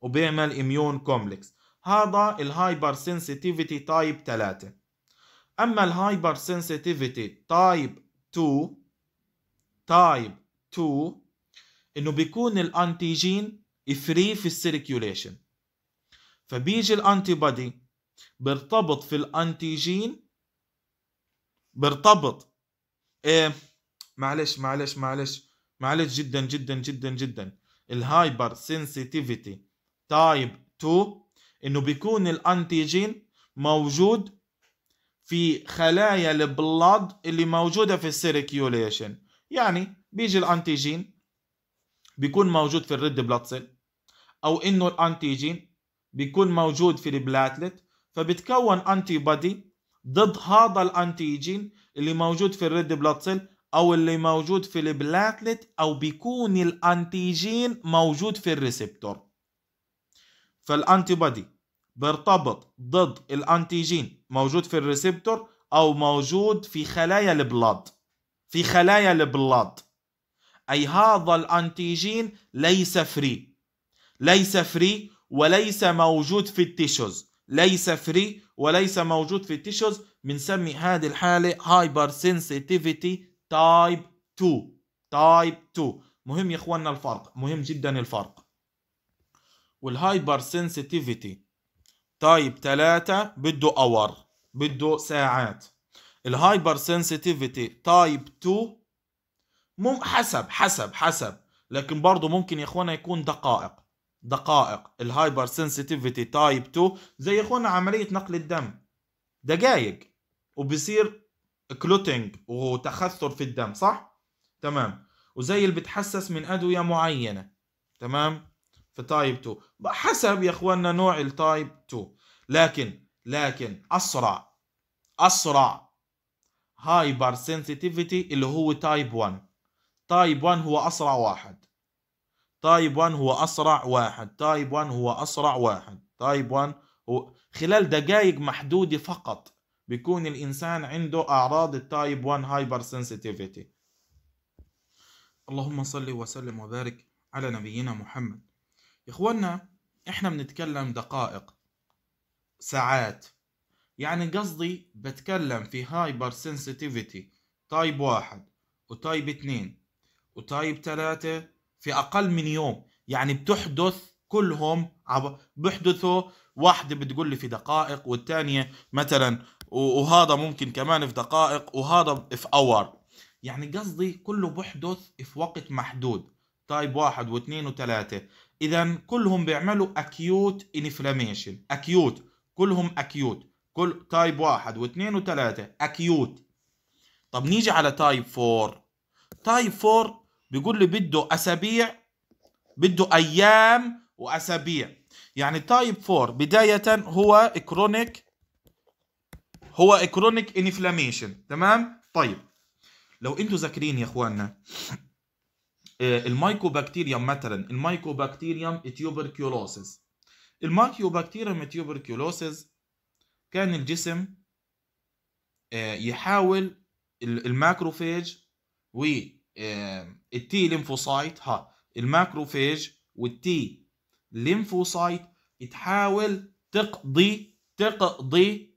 وبيعمل اميون كومبلكس هذا الهايبر سنسيتيفيتي تايب 3 اما الهايبر سنسيتيفيتي تايب 2 تايب 2 انه بيكون الانتيجين فري في السيركيوليشن فبيجي الانتي بودي بيرتبط في الانتيجين بيرتبط إيه معلش معلش معلش معلش جدا جدا جدا جدا الهايبر سنسيتيفيتي تايب 2 انه بيكون الانتيجين موجود في خلايا البلاد اللي موجوده في السيركيوليشن يعني بيجي الانتيجين بيكون موجود في الريد بلاد سيل او انه الانتيجين بيكون موجود في البلاتلت فبتكون انتي بادي ضد هذا الانتيجين اللي موجود في الريد بلاد سيل او اللي موجود في البلاتلت او بيكون الانتيجين موجود في الريسبتور فالانتي بيرتبط ضد الانتيجين موجود في الريسبتور او موجود في خلايا البلاد في خلايا البلاد اي هذا الانتيجين ليس فري ليس فري وليس موجود في التيشوز ليس فري وليس موجود في التيشوز بنسمي هذه الحاله هايبر سنسيتيفيتي تايب 2 تايب 2 مهم يا اخواننا الفرق مهم جدا الفرق والهايبر سنسيتيفيتي تايب 3 بده اور بده ساعات الهايبر سنسيتيفيتي تايب 2 حسب حسب حسب لكن برضه ممكن يا اخوانا يكون دقائق دقائق الهايبر سنسيتيفيتي تايب 2 زي يا اخوانا عمليه نقل الدم دقائق وبصير كلوتينج وتخثر في الدم صح تمام وزي اللي بتحسس من ادويه معينه تمام في تايب 2 حسب يا اخواننا نوع التايب 2 لكن لكن اسرع اسرع هايبر سنسيتيفيتي اللي هو تايب 1 تايب 1 هو اسرع واحد تايب 1 هو اسرع واحد تايب 1 هو اسرع واحد تايب 1 هو خلال دقائق محدوده فقط بيكون الانسان عنده اعراض التايب 1 هايبر سنسيتيفيتي اللهم صل وسلم وبارك على نبينا محمد اخوانا احنا بنتكلم دقائق ساعات يعني قصدي بتكلم في هايبر سنسيتيفيتي تايب واحد وتايب اثنين وتايب ثلاثة في أقل من يوم يعني بتحدث كلهم بحدثوا واحدة بتقول لي في دقائق والثانية مثلا وهذا ممكن كمان في دقائق وهذا في اور يعني قصدي كله بحدث في وقت محدود تايب واحد واثنين وثلاثة اذا كلهم بيعملوا اكيوت انفلاميشن اكيوت كلهم اكيوت كل تايب واحد واثنين وثلاثة اكيوت طب نيجي على تايب فور تايب فور بيقول لي بده اسابيع بده ايام واسابيع يعني تايب فور بداية هو كرونيك هو كرونيك انفلاميشن تمام طيب لو انتم ذاكرين يا اخواننا آه، المايكوبكتيريوم مثلا المايكوبكتيريوم تيوبركيولوسيس المايكوبكتيريوم تيوبركيولوسيس كان الجسم آه، يحاول الماكروفاج آه، التي ليمفوسايت ها الماكروفاج والتي ليمفوسايت تحاول تقضي تقضي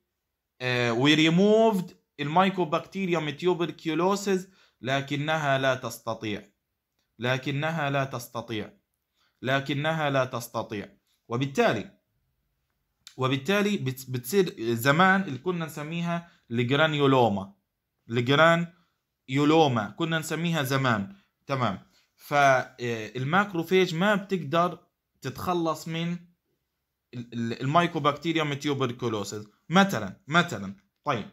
وي ريموفد المايكوبكتيريوم تيوبركيولوسيس لكنها لا تستطيع لكنها لا تستطيع لكنها لا تستطيع وبالتالي وبالتالي بتصير زمان اللي كنا نسميها الجرانيولوما الجران يولوما كنا نسميها زمان تمام فالماكروفيج آه، ما بتقدر تتخلص من المايكوبكتيريا ميتيوبركولوسيس مثلا مثلا طيب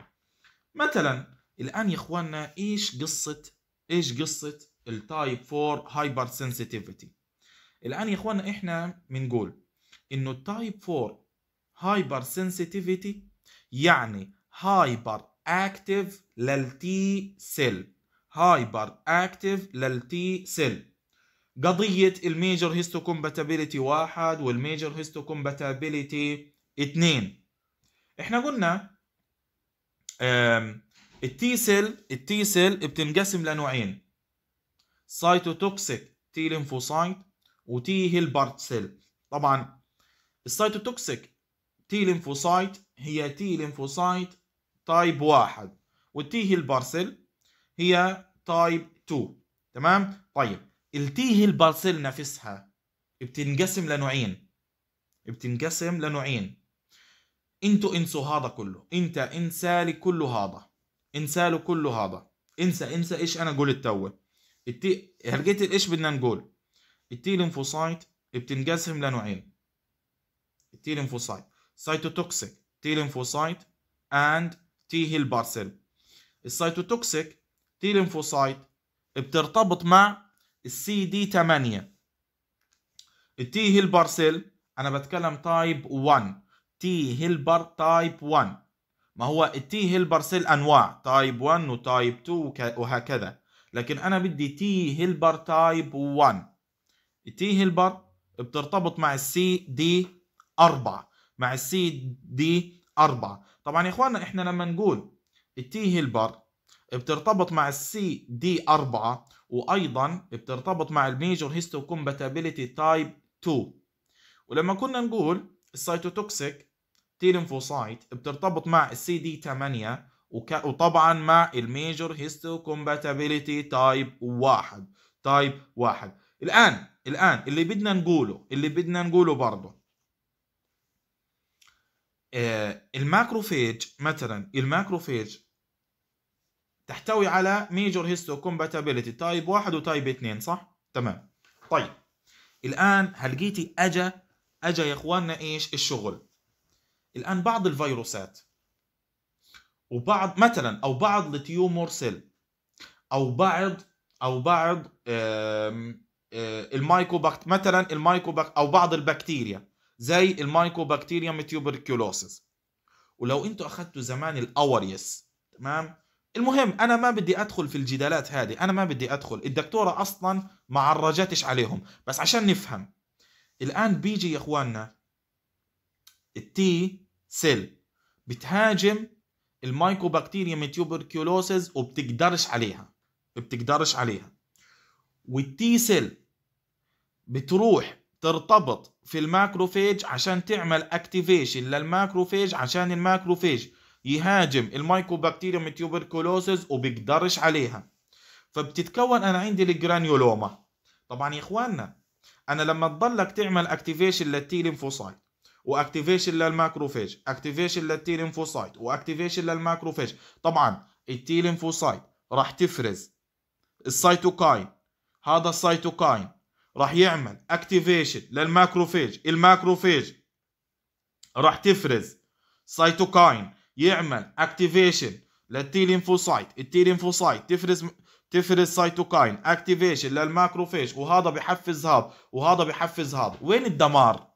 مثلا الان يا اخواننا ايش قصه ايش قصه التايب 4 هايبر سنسيتيفيتي الان يا اخواننا احنا بنقول انه التايب 4 هايبر سنسيتيفيتي يعني هايبر اكتيف للتي سيل هايبر اكتيف للتي سيل قضية الميجر هيستو كومباتابيلتي واحد والميجر هيستو كومباتابيلتي اثنين احنا قلنا التي سيل التي سيل بتنقسم لنوعين سايتوتوكسيك تي ليمفوسايت وتي هيلبرت سيل طبعا السايتوتوكسيك تي ليمفوسايت هي تي ليمفوسايت تايب واحد والتي هيلبارسيل هي تايب 2 تمام طيب التي هيلبارسيل نفسها بتنقسم لنوعين بتنقسم لنوعين انتوا انسوا هذا كله انت انسى لي كله هذا انسى له كله هذا انسى انسى ايش انا قلت تو التي هلقيت ايش بدنا نقول التي لينفوسايت بتنقسم لنوعين التي لينفوسايت سايتوتوكسيك تي لينفوسايت اند تي هيل بارسل السايتوتوكسيك تي لينفوسايت بترتبط مع السي دي 8 التي هيل بارسل انا بتكلم تايب 1 تي هيلبر تايب 1 ما هو التي هيلبر سيل انواع تايب 1 وتايب 2 وهكذا لكن انا بدي تي هيلبر تايب 1 التي هيلبر بترتبط مع السي دي 4 مع السي دي 4 طبعا يا اخواننا احنا لما نقول التي هيلبر بترتبط مع السي دي 4 وايضا بترتبط مع الميجور هيستو كومباتابيلتي تايب 2 ولما كنا نقول السيتوتوكسيك تي ليمفوسايت بترتبط مع السي دي 8 وك... وطبعا مع الميجور هيستو كومباتيبلتي تايب واحد تايب واحد الان الان اللي بدنا نقوله اللي بدنا نقوله برضه آه الماكروفيج مثلا الماكروفيج تحتوي على ميجور هيستو كومباتيبلتي تايب واحد وتايب اثنين صح؟ تمام طيب الان هلقيتي اجا اجا يا اخواننا ايش الشغل الآن بعض الفيروسات وبعض مثلا أو بعض التيومور سيل أو بعض أو بعض آه، المايكوباكت مثلا المايكو أو بعض البكتيريا زي المايكوباكتيريا تيوبركيولوسيس ولو انتم اخذتوا زمان الاوريس تمام المهم انا ما بدي ادخل في الجدالات هذه انا ما بدي ادخل الدكتوره اصلا ما عرجتش عليهم بس عشان نفهم الان بيجي يا اخواننا التي سيل بتهاجم المايكوبكتيريا تيوبركيولوسيز وبتقدرش عليها بتقدرش عليها والتي سيل بتروح ترتبط في الماكروفيج عشان تعمل اكتيفيشن للماكروفيج عشان الماكروفيج يهاجم المايكوبكتيريا تيوبركيولوسيز وبيقدرش عليها فبتتكون انا عندي الجرانيولوما طبعا يا اخواننا انا لما تضلك تعمل اكتيفيشن للتي لينفوسايت واكتيفيشن للماكروفاج اكتيفيشن للتي لينفوسايت واكتيفيشن للماكروفاج طبعا التي لينفوسايت راح تفرز السيتوكاين هذا السيتوكاين راح يعمل اكتيفيشن للماكروفاج الماكروفاج راح تفرز سيتوكاين يعمل اكتيفيشن للتي لينفوسايت التي لينفوسايت تفرز تفرز سيتوكاين اكتيفيشن للماكروفاج وهذا بحفز هذا وهذا بحفز هذا وين الدمار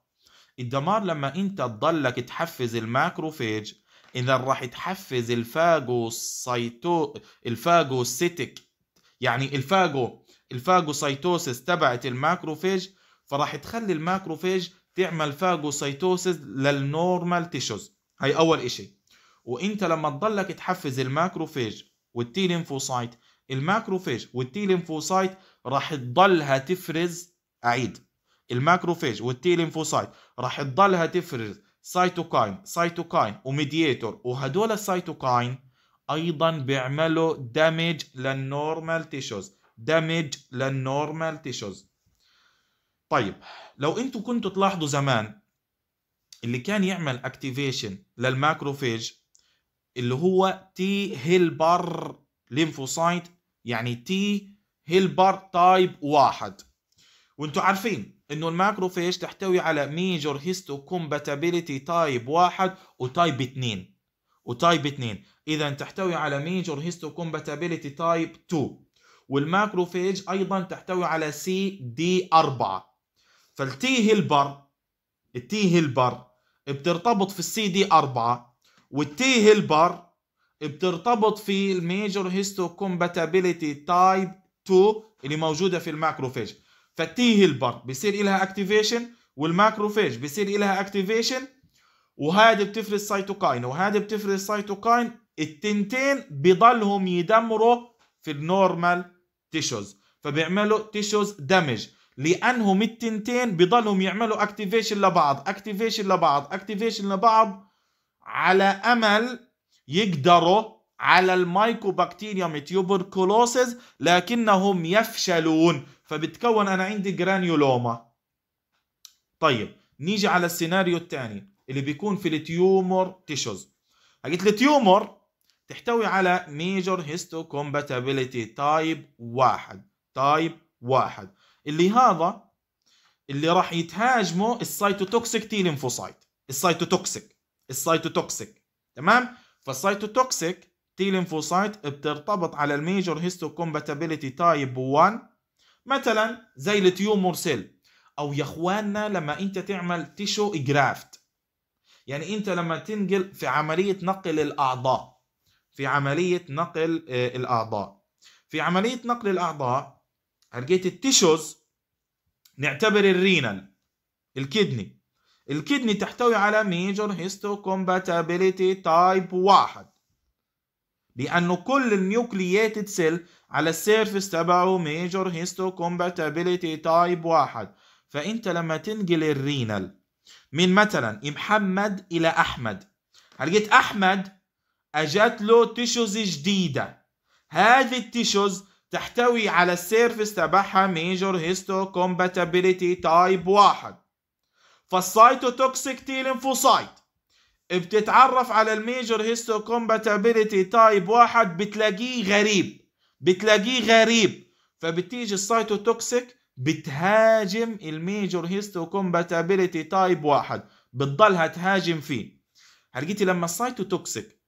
الدمار لما انت تضلك تحفز الماكروفيج اذا راح تحفز الفاجوسايتو الفاجوسيتك يعني الفاجو الفاجوسايتوسيس تبعت الماكروفيج فراح تخلي الماكروفيج تعمل فاجوسايتوسيس للنورمال تيشوز هي اول اشي وانت لما تضلك تحفز الماكروفيج والتي ليمفوسايت الماكروفيج والتي ليمفوسايت راح تضلها تفرز اعيد الماكروفاج لينفوسايت راح تضلها تفرز سايتوكاين سايتوكاين وميدياتور وهدول السايتوكاين ايضا بيعملوا دامج للنورمال تيشوز دامج للنورمال تيشوز طيب لو انتم كنتوا تلاحظوا زمان اللي كان يعمل اكتيفيشن للماكروفيج اللي هو تي هيلبر ليمفوسايت يعني تي هيلبر تايب واحد وانتم عارفين انه الماكروفيج تحتوي على ميجور هيستو كومباتابيلتي تايب واحد وتايب اثنين وتايب اثنين اذا تحتوي على ميجور هيستو كومباتابيلتي تايب 2 والماكروفيج ايضا تحتوي على سي دي 4 فالتي هيلبر التي هيلبر بترتبط في السي دي 4 والتي هيلبر بترتبط في الميجور هيستو كومباتابيلتي تايب 2 اللي موجوده في الماكروفيج فالتي هيلبر بيصير إلها اكتيفيشن والماكروفاج بيصير إلها اكتيفيشن وهذا بتفرز سيتوكاين وهذا بتفرز سيتوكاين التنتين بضلهم يدمروا في النورمال تيشوز فبيعملوا تيشوز دامج لانهم التنتين بضلهم يعملوا اكتيفيشن لبعض اكتيفيشن لبعض اكتيفيشن لبعض على امل يقدروا على المايكوبكتيريوم تيوبركولوسيس لكنهم يفشلون فبتكون انا عندي جرانيولوما طيب نيجي على السيناريو الثاني اللي بيكون في التيومر تيشوز حقت التيومر تحتوي على ميجر هيستو كومباتابيلتي تايب واحد تايب واحد اللي هذا اللي راح يتهاجمه السيتوتوكسيك تي لينفوسايت السيتوتوكسيك السيتوتوكسيك تمام فالسيتوتوكسيك تي لينفوسايت بترتبط على الميجر هيستو كومباتابيلتي تايب 1 مثلا زي التيومور سيل او يا اخواننا لما انت تعمل تيشو جرافت يعني انت لما تنقل في عمليه نقل الاعضاء في عمليه نقل آه، الاعضاء في عمليه نقل الاعضاء لقيت التيشوز نعتبر الرينال الكدني الكدني تحتوي على ميجور هيستو كومباتابيليتي تايب واحد لأنه كل النيوكلييتد سيل على السيرفس تبعه ميجور هيستو كومباتابيليتي تايب واحد فانت لما تنقل الرينال من مثلا محمد الى احمد لقيت احمد اجت له تيشوز جديده هذه التيشوز تحتوي على السيرفس تبعها ميجور هيستو كومباتابيليتي تايب واحد فالسايتوتوكسيك تي لينفوسايت بتتعرف على الميجور هيستو كومباتابيليتي تايب واحد بتلاقيه غريب بتلاقيه غريب فبتيجي السيتوتوكسيك بتهاجم الميجور هيستو كومباتابيلتي تايب واحد بتضلها تهاجم فيه حرقتي لما السيتوتوكسيك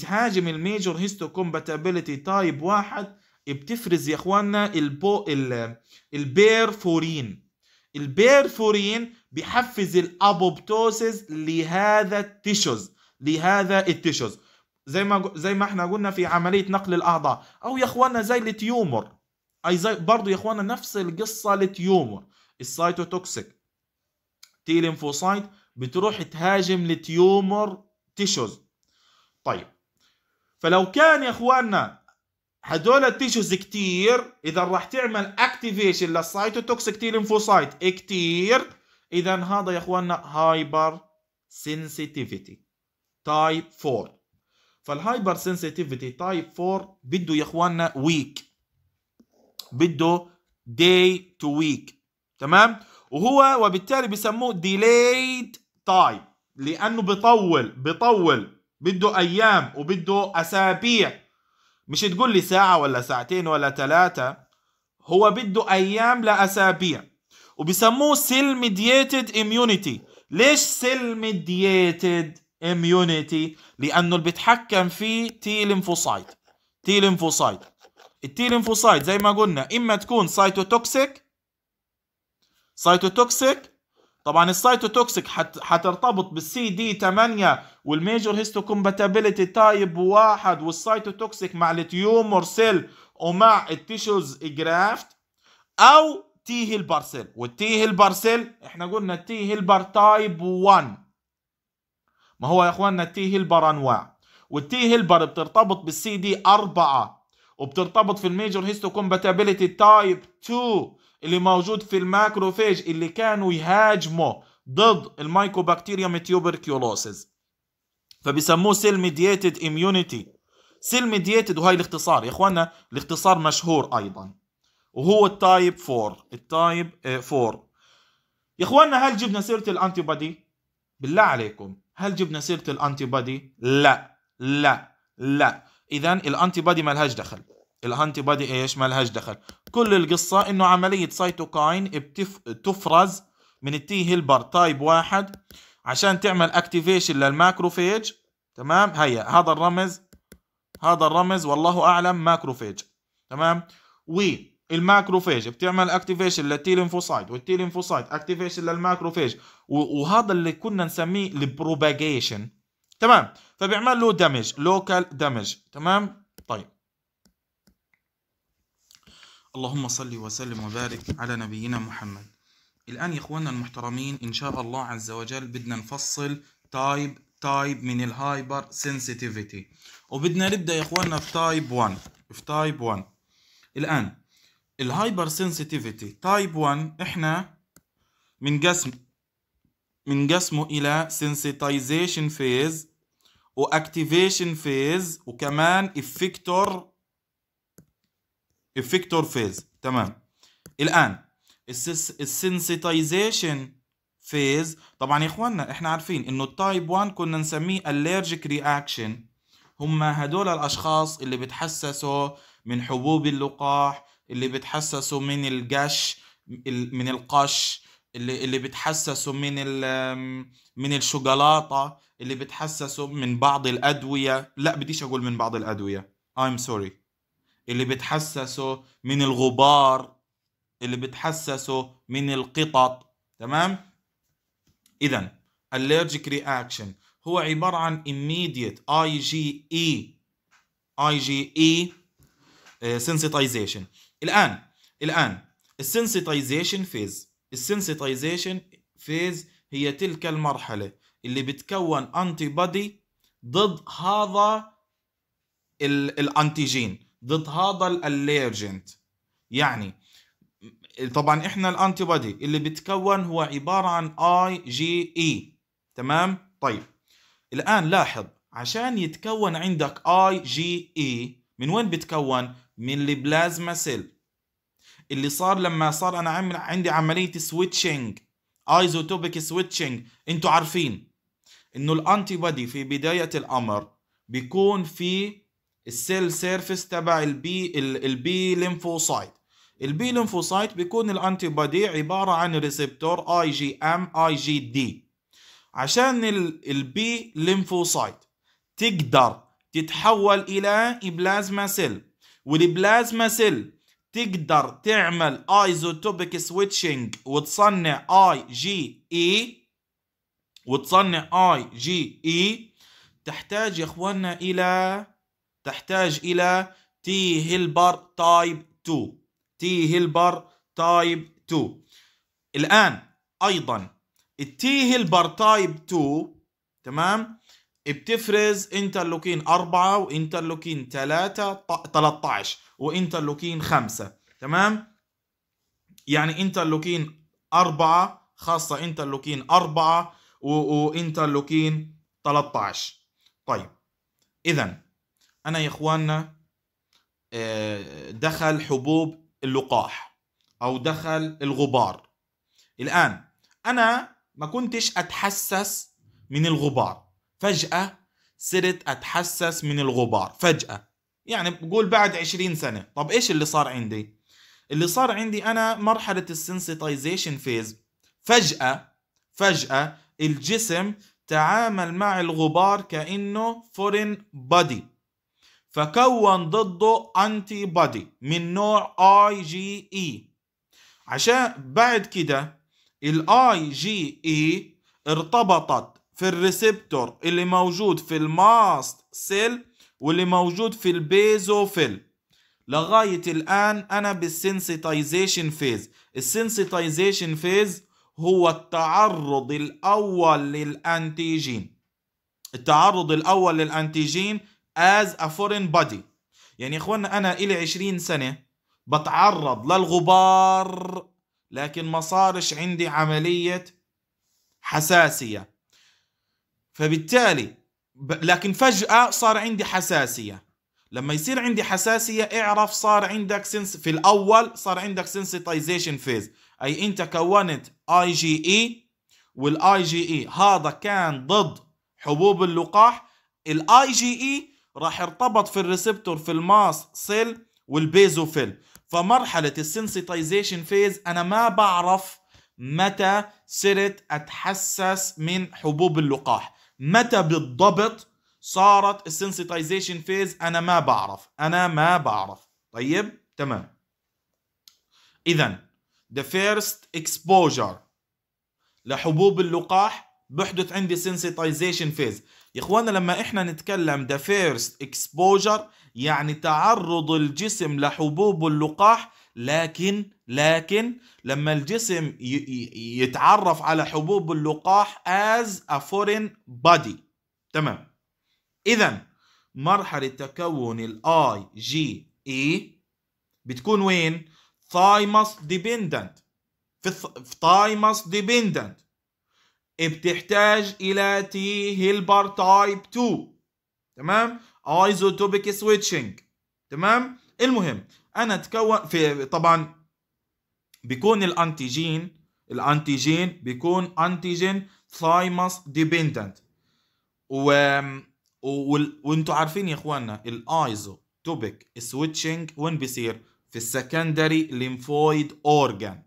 تهاجم الميجور هيستو كومباتابيلتي تايب واحد بتفرز يا اخواننا البو البيرفورين البيرفورين بيحفز الابوبتوسيس لهذا التيشوز لهذا التيشوز زي ما زي ما احنا قلنا في عمليه نقل الاعضاء او يا اخوانا زي التيومر اي زي برضه يا اخوانا نفس القصه للتيومر السيتوتوكسيك تي ليمفوسايت بتروح تهاجم التيومر تيشوز طيب فلو كان يا اخوانا هدول التيشوز كتير اذا راح تعمل اكتيفيشن للسيتوتوكسيك تي ليمفوسايت كتير اذا هذا يا اخوانا هايبر سنسيتيفيتي تايب 4 فالهايبر سنسيتيفيتي تايب 4 بده يا اخواننا ويك بده داي تو ويك تمام وهو وبالتالي بسموه ديليد تايب لانه بطول بطول بده ايام وبده اسابيع مش تقول لي ساعه ولا ساعتين ولا ثلاثه هو بده ايام لاسابيع وبسموه سيل ميديتد اميونيتي ليش سيل ميديتد اميونيتي لانه اللي بيتحكم فيه تي ليمفوسايت تي ليمفوسايت التي ليمفوسايت زي ما قلنا اما تكون سايتوتوكسيك سايتوتوكسيك طبعا السايتوتوكسيك حت حترتبط بالسي دي 8 والميجور كومباتابيلتي تايب 1 والسايتوتوكسيك مع التيومور سيل ومع التيشوز جرافت او تي هيلبر سيل والتي هيلبر سيل احنا قلنا التي هيلبر تايب 1 ما هو يا اخواننا التي هيلبر انواع والتي هيلبر بترتبط بالسي دي 4 وبترتبط في الميجر هيستو كومباتابيلتي تايب 2 اللي موجود في الماكروفيج اللي كانوا يهاجموا ضد المايكوباكتيريوم تيوبركيولوسيس فبسموه سيل ميدييتد اميونيتي سيل ميدييتد وهي الاختصار يا اخواننا الاختصار مشهور ايضا وهو التايب 4 التايب 4 آه، يا اخواننا هل جبنا سيره الانتي بالله عليكم هل جبنا سيره الانتي بادي لا لا لا اذا الانتي بادي ما لهاش دخل الانتي بادي ايش ما لهاش دخل كل القصه انه عمليه سيتوكاين بتفرز من التي هيلبر تايب واحد عشان تعمل اكتيفيشن للماكروفيج تمام هيا هذا الرمز هذا الرمز والله اعلم ماكروفيج تمام و الماكروفاج بتعمل اكتيفيشن والتي والتيلينفوسايت اكتيفيشن للماكروفاج وهذا اللي كنا نسميه البروباجيشن تمام فبيعمل له دمج لوكال دمج تمام طيب اللهم صل وسلم وبارك على نبينا محمد الآن يا إخواننا المحترمين إن شاء الله عز وجل بدنا نفصل تايب تايب من الهايبر سنسيتيفيتي وبدنا نبدأ يا إخواننا في تايب 1 في تايب 1 الآن الهايبر سنسيتيفيتي تايب 1 احنا بنقسم بنقسمه الى سنسيتايزيشن فيز واكتيفيشن فيز وكمان افكتور افكتور فيز تمام الان السنسيتايزيشن فيز طبعا يا اخواننا احنا عارفين انه التايب 1 كنا نسميه allergic رياكشن هم هدول الاشخاص اللي بتحسسوا من حبوب اللقاح اللي بتحسسه من الجش من القش اللي اللي بتحسسه من من الشوكولاته اللي بتحسسه من بعض الادويه لا بديش اقول من بعض الادويه I'm sorry اللي بتحسسه من الغبار اللي بتحسسه من القطط تمام اذا allergic reaction هو عبارة عن immediate IgE IgE eh, sensitization الان الان السنسيتايزيشن فيز السنسيتايزيشن فيز هي تلك المرحله اللي بتكون انتي بودي ضد هذا الانتيجين ضد هذا الالرجنت يعني طبعا احنا الانتي بودي اللي بتكون هو عباره عن اي جي اي تمام طيب الان لاحظ عشان يتكون عندك اي جي اي من وين بتكون من البلازما سيل اللي صار لما صار انا عامل عندي عمليه سويتشنج ايزوتوبيك سويتشنج انتوا عارفين انه الانتي بودي في بدايه الامر بيكون في السيل سيرفيس تبع البي البي ليمفوسايت البي ليمفوسايت بيكون الانتي بودي عباره عن ريسبتور اي جي ام اي جي دي عشان البي ليمفوسايت تقدر تتحول الى بلازما سيل والبلازما سيل تقدر تعمل ايزوتوبيك سويتشنج وتصنع اي جي اي وتصنع اي جي اي تحتاج يا اخوانا الى تحتاج الى تي هيلبر تايب 2 تي هيلبر تايب 2 الان ايضا التي هيلبر تايب 2 تمام بتفرز انترلوكين 4 وانترلوكين 3 13 وانترلوكين 5 تمام يعني انترلوكين 4 خاصة انترلوكين 4 وانترلوكين 13 طيب اذا انا يا اخواننا آه، دخل حبوب اللقاح او دخل الغبار الان انا ما كنتش اتحسس من الغبار فجأة صرت أتحسس من الغبار فجأة يعني بقول بعد 20 سنة طب إيش اللي صار عندي؟ اللي صار عندي أنا مرحلة السنسيتايزيشن فيز فجأة فجأة الجسم تعامل مع الغبار كأنه فورين بادي فكون ضده انتي بادي من نوع اي جي اي عشان بعد كده الاي جي اي e ارتبطت في الريسبتور اللي موجود في الماست سيل واللي موجود في البيزوفيل لغاية الآن أنا بالسنسيتايزيشن فيز السنسيتايزيشن فيز هو التعرض الأول للأنتيجين التعرض الأول للأنتيجين as a foreign body يعني إخوانا أنا إلي 20 سنة بتعرض للغبار لكن ما صارش عندي عملية حساسية فبالتالي لكن فجأة صار عندي حساسية لما يصير عندي حساسية اعرف صار عندك سنس في الأول صار عندك سنسيتايزيشن فيز أي أنت كونت اي جي اي والاي جي اي هذا كان ضد حبوب اللقاح الاي جي اي e راح ارتبط في الريسبتور في الماس سيل والبيزوفيل فمرحلة السنسيتايزيشن فيز أنا ما بعرف متى صرت أتحسس من حبوب اللقاح متى بالضبط صارت السنسيتايزيشن فيز انا ما بعرف انا ما بعرف طيب تمام اذا the first exposure لحبوب اللقاح بحدث عندي سنسيتايزيشن فيز يا اخوانا لما احنا نتكلم the first exposure يعني تعرض الجسم لحبوب اللقاح لكن لكن لما الجسم يتعرف على حبوب اللقاح as a foreign body تمام اذا مرحله تكون الاي جي اي e بتكون وين thymus dependent في, thymus dependent بتحتاج الى تي هيلبر تايب 2 تمام ايزوتوبيك سويتشنج تمام المهم انا اتكون في طبعا بيكون الانتيجين الانتيجين بيكون انتيجين ثايموس ديبندنت و وانتم عارفين يا اخواننا الايزو توبيك سويتشنج وين بيصير؟ في السكندري ليمفويد اورجان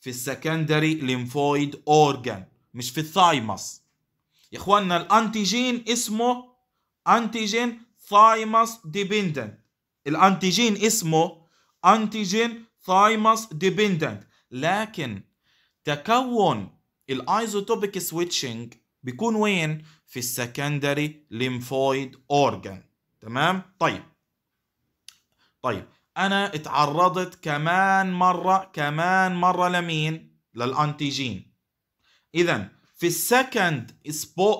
في السكندري ليمفويد اورجان مش في الثايموس يا اخواننا الانتيجين اسمه انتيجين ثايموس ديبندنت الانتيجين اسمه انتيجين thymus dependent لكن تكون الايزوتوبيك سويتشنج بيكون وين في السكندري ليمفويد اورجان تمام طيب طيب انا اتعرضت كمان مره كمان مره لمين للانتيجين اذا في السكند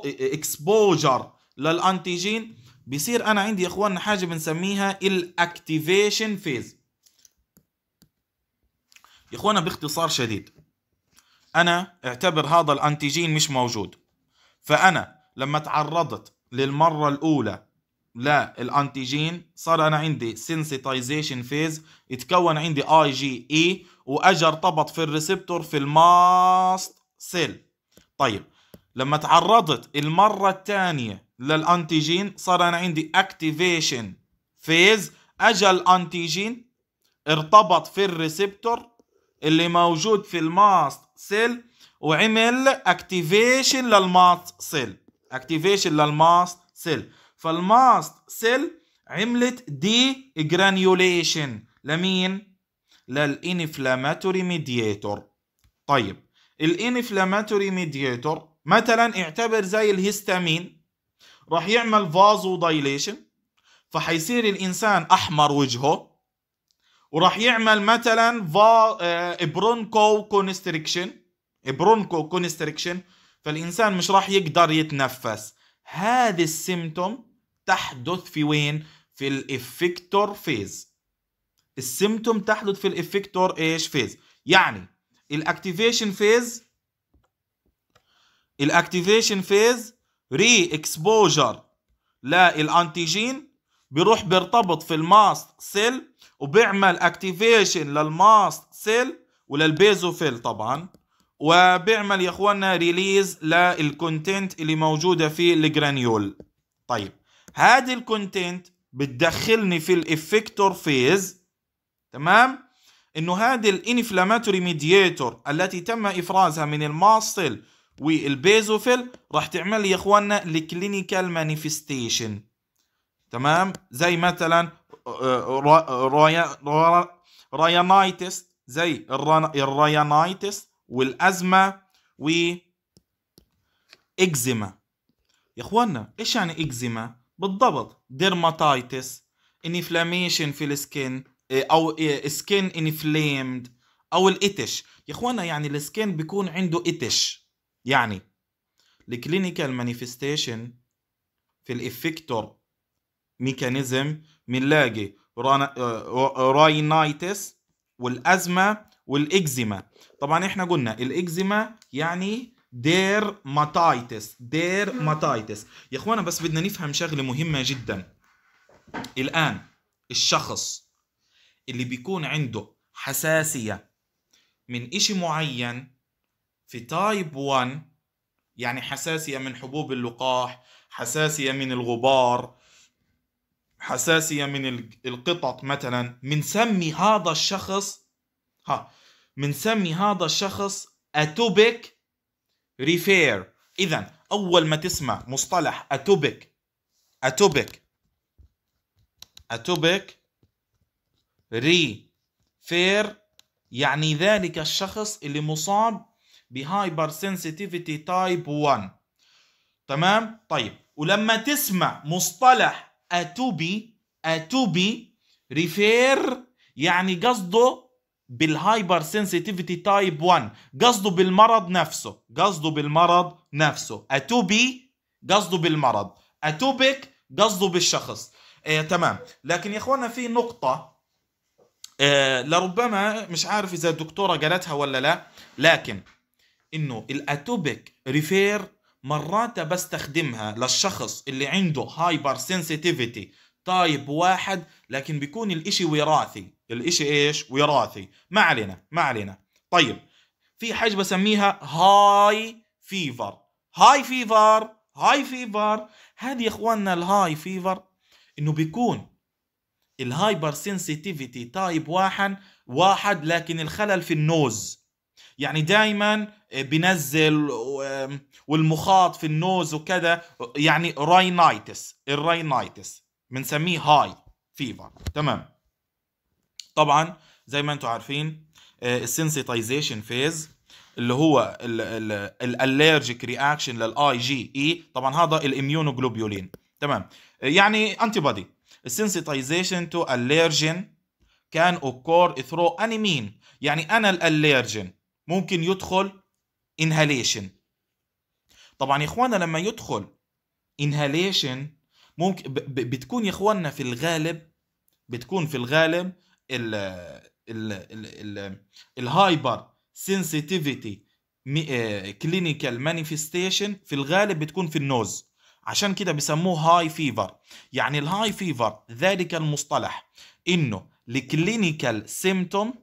اكسبوجر للانتيجين بيصير انا عندي يا اخواننا حاجه بنسميها الاكتيفيشن فيز يا اخوانا باختصار شديد انا اعتبر هذا الانتيجين مش موجود فانا لما تعرضت للمره الاولى للانتيجين صار انا عندي سنسيتايزيشن فيز اتكون عندي اي جي اي e، واجى ارتبط في الريسبتور في الماست سيل طيب لما تعرضت المره الثانيه للانتيجين صار انا عندي اكتيفيشن فيز اجى الانتيجين ارتبط في الريسبتور اللي موجود في الماست سيل وعمل اكتيفيشن للماست سيل اكتيفيشن للماست سيل فالماست سيل عملت دي جرانيوليشن لمين للانفلاماتوري ميدياتور طيب الانفلاماتوري ميدياتور مثلا اعتبر زي الهيستامين راح يعمل فازو دايليشن فحيصير الانسان احمر وجهه وراح يعمل مثلا فا آه، برونكو كونستريكشن برونكو كونستريكشن فالانسان مش راح يقدر يتنفس هذه السيمتوم تحدث في وين في الافكتور فيز السيمتوم تحدث في الافكتور ايش فيز يعني الاكتيفيشن فيز الاكتيفيشن فيز ري اكسبوجر للانتيجين بيروح بيرتبط في الماست سيل وبيعمل اكتيفيشن للماست سيل وللبيزوفيل طبعا وبيعمل يا اخواننا ريليز للكونتنت اللي موجوده في الجرانيول طيب هذه الكونتنت بتدخلني في الافكتور فيز تمام انه هذه الانفلاماتوري ميدياتور التي تم افرازها من سيل والبيزوفيل راح تعمل يا اخواننا الكلينيكال مانيفيستيشن تمام زي مثلا رايانايتس زي الرايانايتس والازمه و اكزيما يا اخوانا ايش يعني اكزيما بالضبط ديرماتايتس انفلاميشن في السكن إيه، او سكين إيه، انفليمد او الاتش يا اخوانا يعني السكين بيكون عنده اتش يعني الكلينيكال مانيفستيشن في الافكتور ميكانيزم ملاجي آه، راينايتس والازمه والاكزيما طبعا احنا قلنا الاكزيما يعني دير ماتايتس دير ماتايتس يا اخوانا بس بدنا نفهم شغله مهمه جدا الان الشخص اللي بيكون عنده حساسيه من إشي معين في تايب 1 يعني حساسيه من حبوب اللقاح حساسيه من الغبار حساسيه من القطط مثلا منسمي هذا الشخص ها منسمي هذا الشخص اتوبيك ريفير اذا اول ما تسمع مصطلح اتوبيك اتوبيك اتوبيك فير يعني ذلك الشخص اللي مصاب بهايبر سنسيتيفيتي تايب 1 تمام طيب ولما تسمع مصطلح اتوبي اتوبي ريفير يعني قصده بالهايبر سنسيتيفيتي تايب 1 قصده بالمرض نفسه قصده بالمرض نفسه اتوبي قصده بالمرض أتوبك قصده بالشخص آه تمام لكن يا اخوانا في نقطه آه لربما مش عارف اذا الدكتوره قالتها ولا لا لكن انه الأتوبك ريفير مرات بستخدمها للشخص اللي عنده هايبر سنسيتيفيتي تايب واحد لكن بيكون الاشي وراثي الاشي ايش وراثي ما علينا ما علينا طيب في حاجه بسميها هاي فيفر هاي فيفر هاي فيفر هذه يا اخواننا الهاي فيفر انه بيكون الهايبر سنسيتيفيتي تايب واحد واحد لكن الخلل في النوز يعني دائما بينزل والمخاط في النوز وكذا يعني راينايتس الراينايتس بنسميه هاي فيفر تمام طبعا زي ما انتم عارفين السنسيتايزيشن آه، فيز اللي هو الالرجيك رياكشن للاي جي اي طبعا هذا الاميونوجلوبيولين تمام يعني انتي بودي السنسيتايزيشن تو الرجين كان اوكور ثرو اني مين يعني انا الالرجين ممكن يدخل انهاليشن طبعا يا اخوانا لما يدخل انهاليشن ممكن بتكون يا اخوانا في الغالب بتكون في الغالب ال ال ال الهايبر سنسيتيفيتي كلينيكال مانيفستيشن في الغالب بتكون في النوز عشان كده بسموه هاي فيفر يعني الهاي فيفر ذلك المصطلح انه الكلينيكال سيمتوم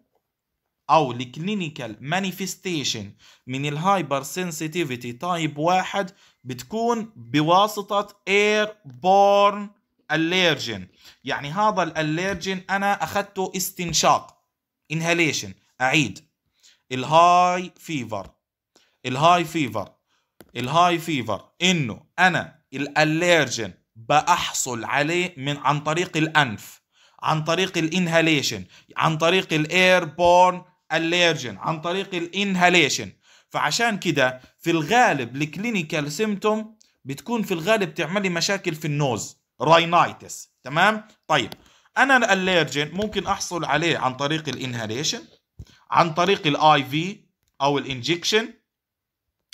او الكلينيكال مانيفستيشن من الهايبر سنسيتيفيتي تايب واحد بتكون بواسطه اير بورن اليرجن يعني هذا الاليرجن انا اخذته استنشاق انهاليشن اعيد الهاي فيفر الهاي فيفر الهاي فيفر انه انا الاليرجن بحصل عليه من عن طريق الانف عن طريق الانهاليشن عن طريق الاير بورن الليرجن عن طريق الانهاليشن فعشان كده في الغالب الكلينيكال سيمتوم بتكون في الغالب تعملي مشاكل في النوز راينايتس تمام طيب انا الليرجن ممكن احصل عليه عن طريق الانهاليشن عن طريق الاي في او الانجكشن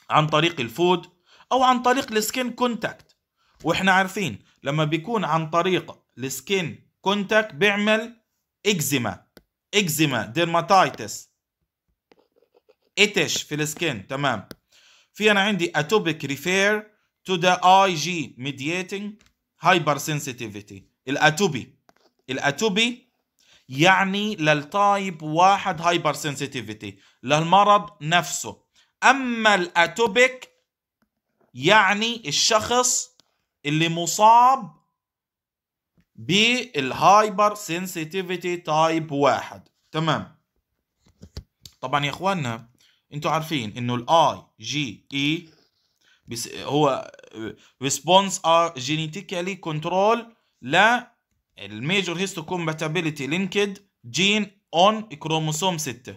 عن طريق الفود او عن طريق السكين كونتاكت واحنا عارفين لما بيكون عن طريق السكين كونتاكت بيعمل اكزيما اكزيما ديرماتايتس اتش في السكين تمام في انا عندي اتوبيك ريفير تو ذا اي جي ميدياتنج هايبر سنسيتيفيتي الاتوبي الاتوبي يعني للتايب واحد هايبر سنسيتيفيتي للمرض نفسه اما الاتوبيك يعني الشخص اللي مصاب بالهايبر سنسيتيفيتي تايب واحد تمام طبعا يا اخواننا انتوا عارفين انه الاي جي اي هو ريسبونس ار جينيتيكالي كنترول ل الميجور هيستو كومباتابيلتي لينكد جين اون كروموسوم 6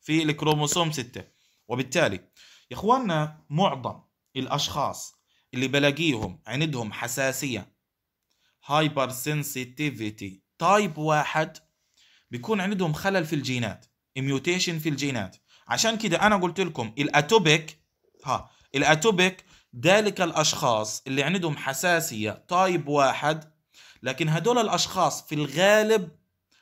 في الكروموسوم 6 وبالتالي يا اخواننا معظم الاشخاص اللي بلاقيهم عندهم حساسيه هايبر سنسيتيفيتي تايب واحد بيكون عندهم خلل في الجينات ميوتيشن في الجينات عشان كده انا قلت لكم الاتوبيك ها الاتوبيك ذلك الاشخاص اللي عندهم حساسيه تايب واحد لكن هدول الاشخاص في الغالب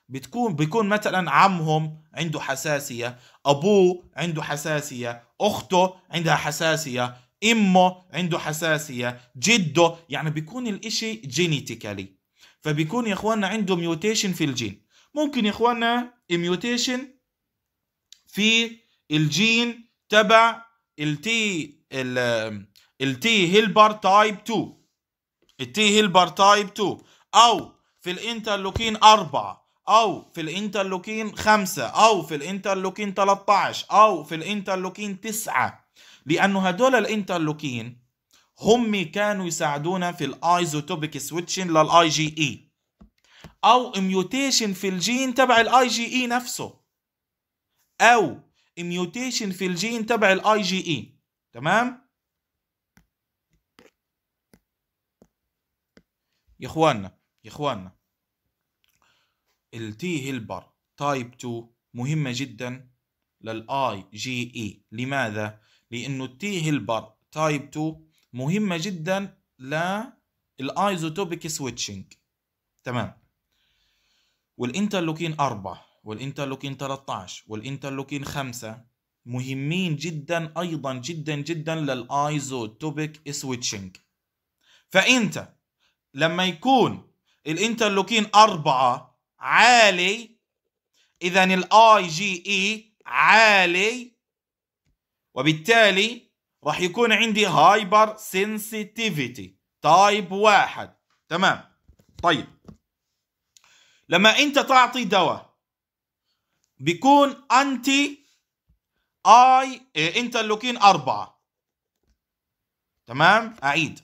بتكون بيكون مثلا عمهم عنده حساسيه ابوه عنده حساسيه اخته عندها حساسيه امه عنده حساسيه جده يعني بيكون الاشي جينيتيكالي فبيكون يا اخواننا عنده ميوتيشن في الجين ممكن يا اخواننا ميوتيشن في الجين تبع التي التي هيلبر تايب 2 التي هيلبر تايب 2 او في الانترلوكين 4 او في الانترلوكين 5 او في الانترلوكين 13 او في الانترلوكين 9 لأنه هدول الانترلوكين هم كانوا يساعدونا في الايزوتوبيك سويتشن للاي جي اي او ميوتيشن في الجين تبع الاي جي اي e نفسه او ميوتيشن في الجين تبع الاي جي اي e. تمام يا اخواننا يا اخواننا التي هيلبر تايب 2 مهمه جدا للاي جي اي e. لماذا لانه التي هيلبر تايب 2 مهمه جدا للايزوتوبيك سويتشنج تمام والانترلوكين 4 والانترلوكين 13 والانترلوكين 5 مهمين جدا ايضا جدا جدا للايزوتوبيك سويتشنج فانت لما يكون الانترلوكين 4 عالي اذا الاي جي اي e عالي وبالتالي راح يكون عندي هايبر سنسيتيفيتي تايب واحد تمام طيب لما انت تعطي دواء بيكون انتي اي انترلوكين أربعة تمام اعيد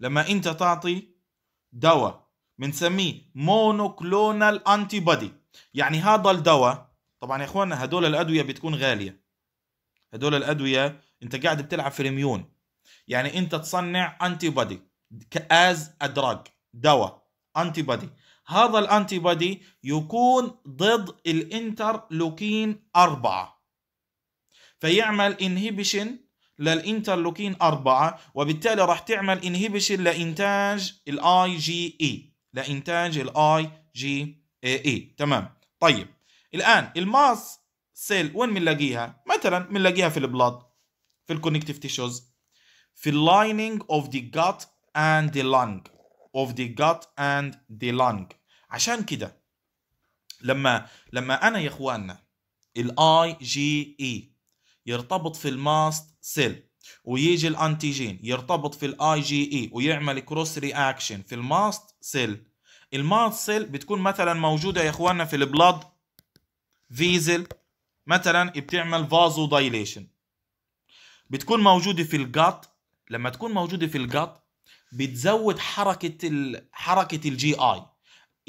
لما انت تعطي دواء بنسميه مونوكلونال انتي بودي يعني هذا الدواء طبعا يا اخواننا هدول الادويه بتكون غاليه هدول الادويه انت قاعد بتلعب في الاميون يعني انت تصنع انتي بودي از ادراج دواء انتي بودي هذا الانتي بودي يكون ضد الانترلوكين أربعة فيعمل انهبيشن للانترلوكين أربعة وبالتالي راح تعمل انهبيشن لانتاج الاي جي اي e. لانتاج الاي جي اي e. تمام طيب الان الماس سيل وين بنلاقيها مثلا بنلاقيها في البلاد في الكونكتيف تيشوز في اللايننج اوف ذا جات اند ذا لانج اوف ذا جات اند ذا لانج عشان كده لما لما انا يا اخواننا الاي جي اي e يرتبط في الماست سيل ويجي الانتيجين يرتبط في الاي جي اي e ويعمل كروس رياكشن في الماست سيل الماست سيل بتكون مثلا موجوده يا اخواننا في البلاد فيزل مثلا إيه بتعمل فازو دايليشن بتكون موجوده في الجات لما تكون موجوده في الجات بتزود حركه ال... حركه الجي اي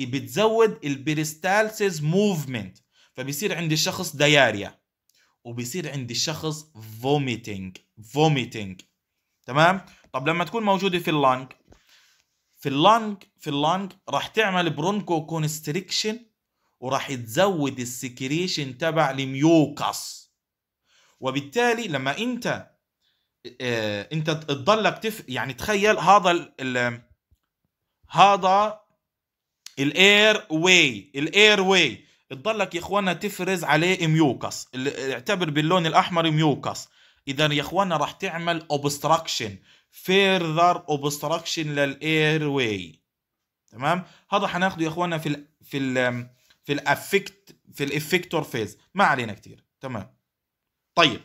بتزود البيريستالسيز موفمنت فبيصير عند الشخص دياريا وبيصير عند الشخص فوميتنج فوميتنج تمام طب لما تكون موجوده في اللانج في اللانج في اللانج راح تعمل برونكو كونستريكشن وراح تزود السكريشن تبع الميوكس وبالتالي لما انت اه انت تضلك تف يعني تخيل هذا ال ال هذا الاير واي الاير واي تضلك يا اخوانا تفرز عليه ميوكس اعتبر باللون الاحمر ميوكس اذا يا اخوانا راح تعمل اوبستراكشن فيرذر اوبستراكشن للاير واي تمام هذا حناخده يا اخوانا في ال في ال في الافكت في الافكتور فيز ما علينا كثير تمام طيب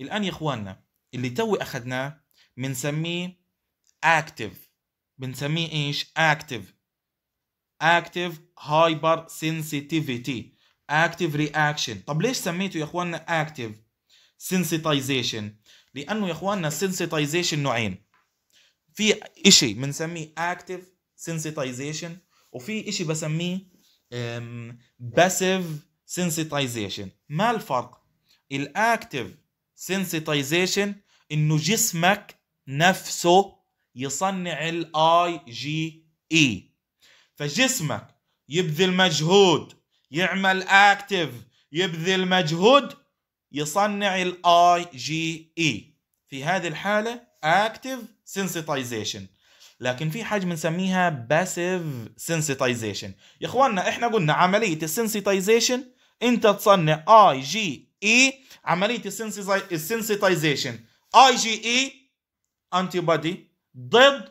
الان يا اخواننا اللي تو اخذناه بنسميه اكتف بنسميه ايش اكتف اكتف هايبر سنسيتيفيتي اكتف رياكشن طب ليش سميته يا اخواننا اكتف سنسيتايزيشن لانه يا اخواننا السنسيتايزيشن نوعين في شيء بنسميه اكتف سنسيتايزيشن وفي شيء بسميه باسيف سنسيتايزيشن ما الفرق الاكتف سنسيتايزيشن انه جسمك نفسه يصنع الاي جي اي e. فجسمك يبذل مجهود يعمل اكتف يبذل مجهود يصنع الاي جي اي e. في هذه الحاله اكتف سنسيتايزيشن لكن في حاجه بنسميها باسيف سنسيتايزيشن يا اخواننا احنا قلنا عمليه السنسيتايزيشن انت تصنع اي جي اي عمليه السنسيتايزيشن اي جي اي انتي بادي ضد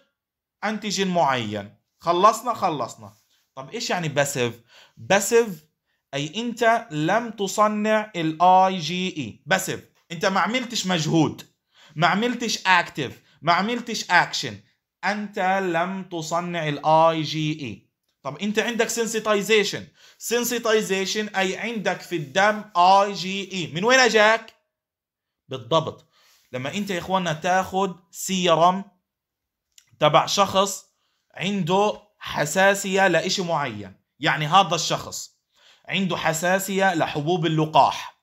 انتيجين معين خلصنا خلصنا طب ايش يعني باسيف باسيف اي انت لم تصنع الاي جي اي باسيف انت ما عملتش مجهود ما عملتش اكتف ما عملتش اكشن انت لم تصنع الاي جي اي e. طب انت عندك سنسيتايزيشن سنسيتايزيشن اي عندك في الدم اي جي اي من وين اجاك بالضبط لما انت يا اخواننا تاخذ سيرم تبع شخص عنده حساسيه لإشي معين يعني هذا الشخص عنده حساسيه لحبوب اللقاح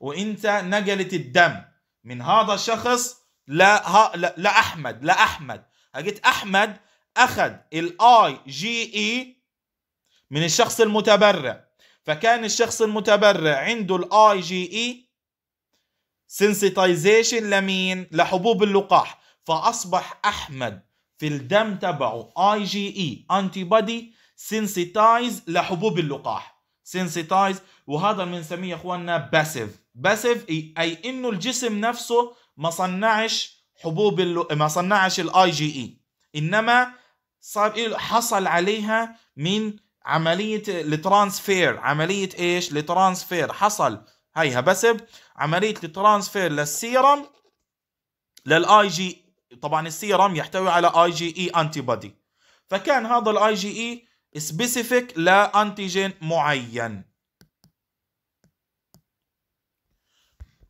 وانت نقلت الدم من هذا الشخص لا, لا, لا احمد لا احمد لقيت احمد اخذ الاي جي اي e من الشخص المتبرع فكان الشخص المتبرع عنده الاي جي اي سنسيتايزيشن لمين لحبوب اللقاح فاصبح احمد في الدم تبعه اي جي اي انتي بودي سنسيتايز لحبوب اللقاح سنسيتايز وهذا بنسميه يا اخواننا باسيف باسيف اي انه الجسم نفسه ما صنعش حبوب اللو... ما صنعش الاي جي اي e. انما صار إيه حصل عليها من عملية الترانسفير عملية ايش الترانسفير حصل هيها بسب عملية الترانسفير للسيرم للاي جي e. طبعا السيرم يحتوي على اي جي اي انتي بودي فكان هذا الاي جي اي سبيسيفيك لانتيجين معين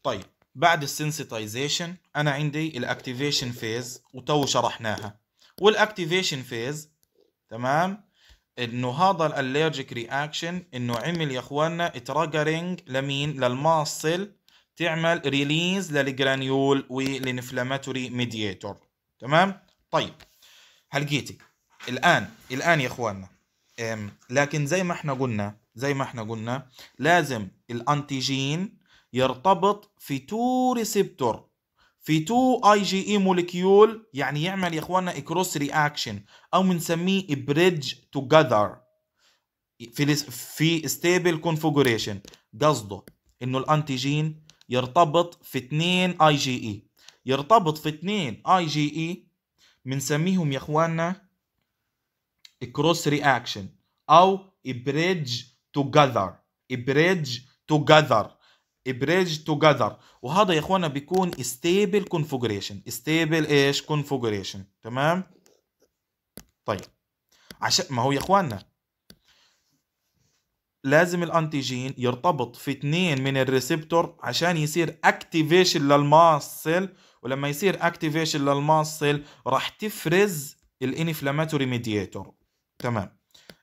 طيب بعد السنسيتايزيشن انا عندي الاكتيفيشن فيز وتو شرحناها والاكتيفيشن فيز تمام انه هذا الالرجيك رياكشن انه عمل يا اخواننا تراجرنج لمين للماصل تعمل ريليز للجرانيول وللانفلاماتوري ميدياتور تمام طيب هلقيتي الان الان يا اخواننا لكن زي ما احنا قلنا زي ما احنا قلنا لازم الانتيجين يرتبط في تو ريسبتور في تو اي جي اي موليكيول يعني يعمل يا اخوانا كروس رياكشن او بنسميه بريدج توجذر في في ستيبل كونفيجريشن قصده انه الانتيجين يرتبط في اثنين اي جي اي يرتبط في اثنين اي جي اي e، بنسميهم يا اخوانا كروس رياكشن او بريدج توجذر بريدج توجذر بريدج توجذر وهذا يا اخوانا بيكون ستيبل كونفجريشن ستيبل ايش كونفجريشن تمام طيب عشان ما هو يا اخوانا لازم الانتيجين يرتبط في اثنين من الريسبتور عشان يصير اكتيفيشن للماسل ولما يصير اكتيفيشن للماسل راح تفرز الانفلاماتوري ميدياتور تمام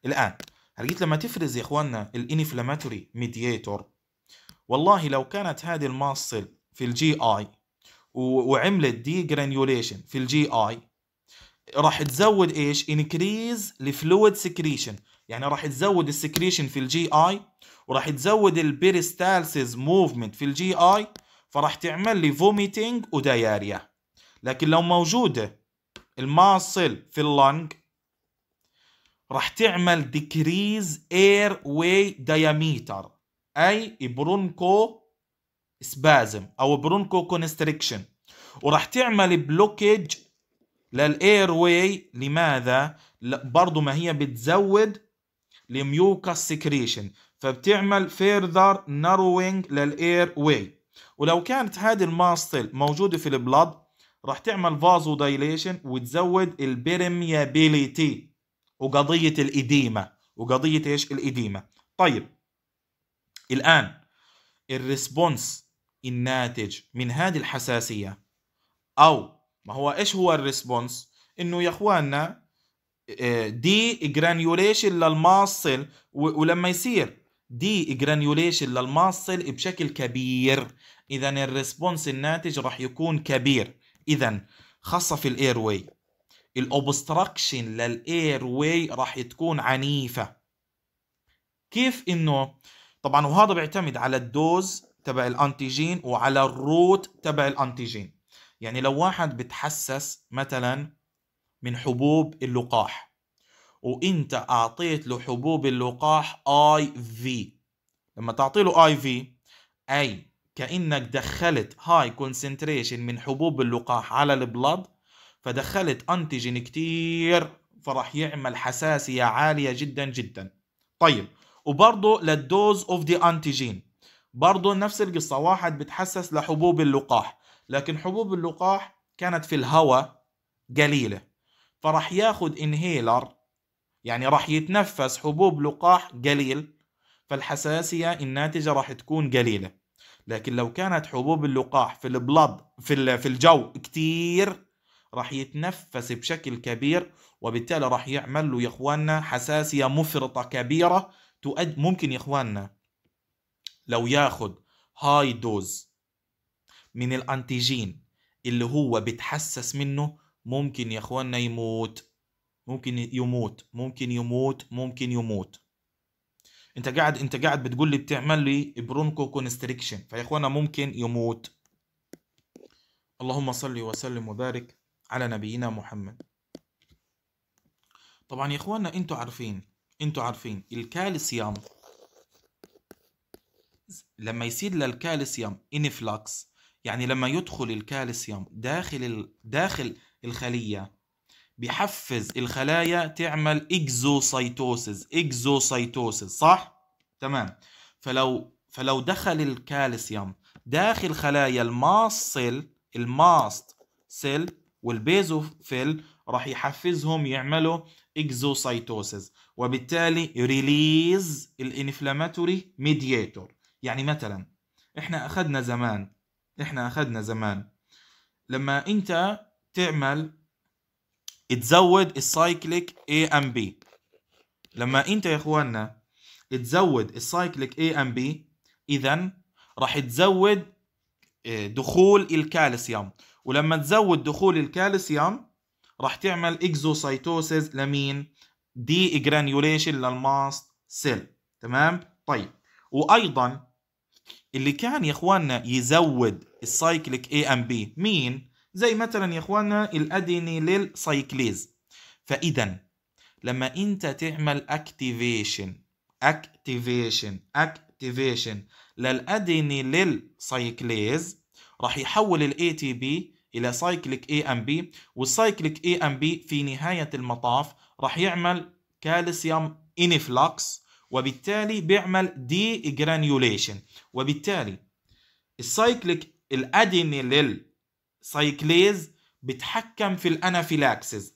الان هلقيت لما تفرز يا اخواننا الانفلاماتوري ميدياتور والله لو كانت هذه الماصل في الجي اي وعملت دي جرانيوليشن في الجي اي راح تزود ايش انكريز الفلويد سكريشن يعني راح تزود السكريشن في الجي اي وراح تزود البيريستالسيز موفمنت في الجي اي فراح تعمل لي فوميتنج ودياريا لكن لو موجوده الماصل في اللنج راح تعمل ديكريز اير واي دايميتر اي برونكو سبازم او برونكو كونستريكشن وراح تعمل بلوكج للاير واي لماذا برضه ما هي بتزود الميوكا سكريشن فبتعمل فيرذر ناروينج للاير واي ولو كانت هذه الماستل موجوده في البلد راح تعمل فازو دايليشن وتزود البرميابيليتي وقضيه الاديمه وقضيه ايش الاديمه طيب الآن الريسبونس الناتج من هذه الحساسية أو ما هو إيش هو الريسبونس؟ إنه يا إخواننا دي جرانيوليشن للماصل ولما يصير دي جرانيوليشن للماصل بشكل كبير اذا الريسبونس الناتج راح يكون كبير اذا خاصه في الاير واي الاوبستراكشن للاير واي راح تكون عنيفه كيف انه طبعا وهذا بيعتمد على الدوز تبع الانتيجين وعلى الروت تبع الانتيجين يعني لو واحد بتحسس مثلا من حبوب اللقاح وانت اعطيت له حبوب اللقاح اي في لما تعطي له اي في اي كانك دخلت هاي كونسنتريشن من حبوب اللقاح على البلد فدخلت انتيجين كتير فراح يعمل حساسيه عاليه جدا جدا طيب وبرضه للدوز اوف دي انتيجين برضه نفس القصه واحد بتحسس لحبوب اللقاح لكن حبوب اللقاح كانت في الهواء قليله فراح ياخد انهيلر يعني راح يتنفس حبوب لقاح قليل فالحساسيه الناتجه راح تكون قليله لكن لو كانت حبوب اللقاح في البلد في في الجو كتير راح يتنفس بشكل كبير وبالتالي راح يعمل له يا اخواننا حساسيه مفرطه كبيره تؤد ممكن يا اخواننا لو ياخد هاي دوز من الانتيجين اللي هو بتحسس منه ممكن يا اخواننا يموت ممكن يموت ممكن يموت ممكن يموت انت قاعد انت قاعد بتقول لي بتعمل لي برونكو كونستريكشن فيا اخوانا ممكن يموت اللهم صل وسلم وبارك على نبينا محمد طبعا يا اخوانا انتوا عارفين انتوا عارفين الكالسيوم لما يصير للكالسيوم انفلكس يعني لما يدخل الكالسيوم داخل ال... داخل الخليه بيحفز الخلايا تعمل اكزوسيتوسيس اكزوسيتوسيس صح تمام فلو فلو دخل الكالسيوم داخل خلايا الماست سيل الماست سيل والبيزوفيل راح يحفزهم يعملوا اكزوسايتوسز وبالتالي ريليز الانفلاماتوري ميدياتور يعني مثلا احنا اخذنا زمان احنا اخذنا زمان لما انت تعمل تزود السايكليك اي ام بي لما انت يا اخوانا تزود السايكليك اي ام بي اذا راح تزود آه، دخول الكالسيوم ولما تزود دخول الكالسيوم راح تعمل اكزوسايتوسيز لمين؟ دي جرانيوليشن للماست سيل تمام؟ طيب وايضا اللي كان يا اخواننا يزود السايكليك اي ام بي مين؟ زي مثلا يا اخواننا الادينيليل سايكليز فاذا لما انت تعمل اكتيفيشن اكتيفيشن اكتيفيشن للادينيليل سايكليز راح يحول الاي تي بي الى سايكليك اي ام بي والسايكليك اي ام بي في نهايه المطاف راح يعمل كالسيوم انفلوكس وبالتالي بيعمل دي جرانيوليشن وبالتالي السايكليك الادينيل سايكليز بتحكم في الانافيلاكسز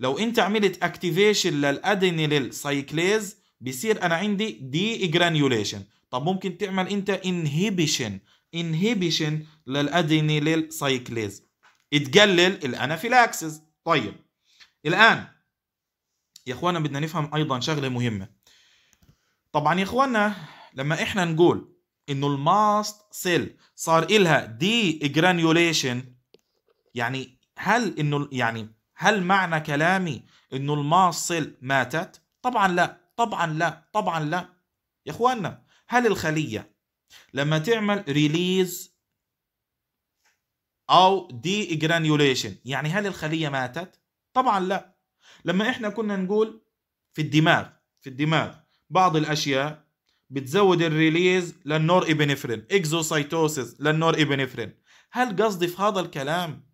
لو انت عملت اكتيفيشن للادينيل سايكليز بيصير انا عندي دي جرانيوليشن طب ممكن تعمل انت انهبيشن inhibition للادينيليل سايكليز تقلل الانافيلاكسز طيب الان يا اخوانا بدنا نفهم ايضا شغله مهمه طبعا يا اخوانا لما احنا نقول انه الماست سيل صار إلها دي جرانيوليشن يعني هل انه يعني هل معنى كلامي انه الماست سيل ماتت طبعا لا طبعا لا طبعا لا يا اخوانا هل الخليه لما تعمل ريليز او دي جرانيوليشن يعني هل الخليه ماتت طبعا لا لما احنا كنا نقول في الدماغ في الدماغ بعض الاشياء بتزود الريليز للنور ابنفرين اكزوسايتوسيس للنور ابنفرين هل قصدي في هذا الكلام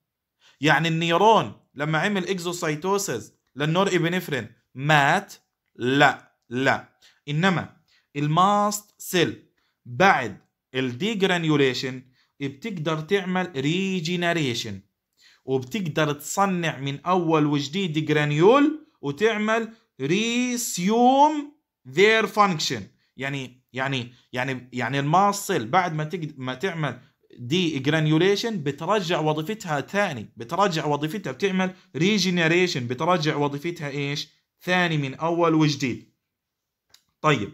يعني النيرون لما عمل اكزوسايتوسيس للنور ابنفرين مات لا لا انما الماست سيل بعد الديجرانيوليشن بتقدر تعمل ريجينريشن وبتقدر تصنع من اول وجديد جرانيول وتعمل ريسيوم ذير فانكشن يعني يعني يعني يعني الماصل بعد ما تقد ما تعمل دي جرانيوليشن بترجع وظيفتها ثاني بترجع وظيفتها بتعمل ريجينريشن بترجع وظيفتها ايش ثاني من اول وجديد طيب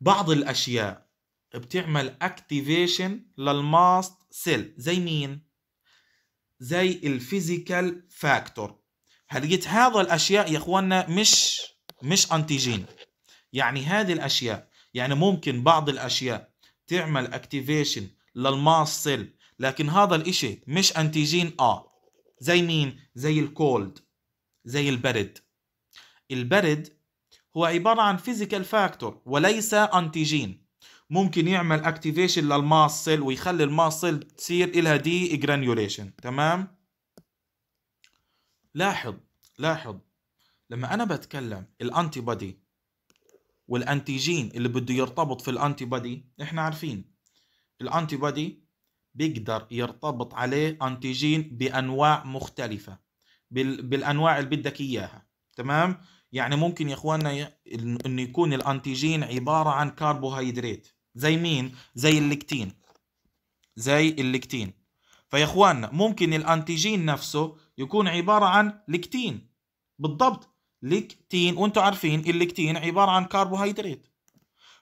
بعض الاشياء بتعمل اكتيفيشن للماست سيل زي مين زي الفيزيكال فاكتور هلقيت هذا الاشياء يا اخوانا مش مش انتيجين يعني هذه الاشياء يعني ممكن بعض الاشياء تعمل اكتيفيشن للماس سيل لكن هذا الاشي مش انتيجين اه زي مين زي الكولد زي البرد البرد هو عبارة عن فيزيكال فاكتور وليس أنتيجين ممكن يعمل اكتيفيشن للماسل ويخلي الماسل تصير إلها دي جرانيوليشن تمام لاحظ لاحظ لما أنا بتكلم الأنتي بودي والأنتيجين اللي بده يرتبط في الأنتي بودي إحنا عارفين الأنتي بودي بيقدر يرتبط عليه أنتيجين بأنواع مختلفة بالأنواع اللي بدك إياها تمام يعني ممكن يا اخواننا انه يكون الانتيجين عباره عن كربوهيدرات زي مين زي اللكتين زي اللكتين فيا اخواننا ممكن الانتيجين نفسه يكون عباره عن لكتين بالضبط لكتين وانتم عارفين اللكتين عباره عن كربوهيدرات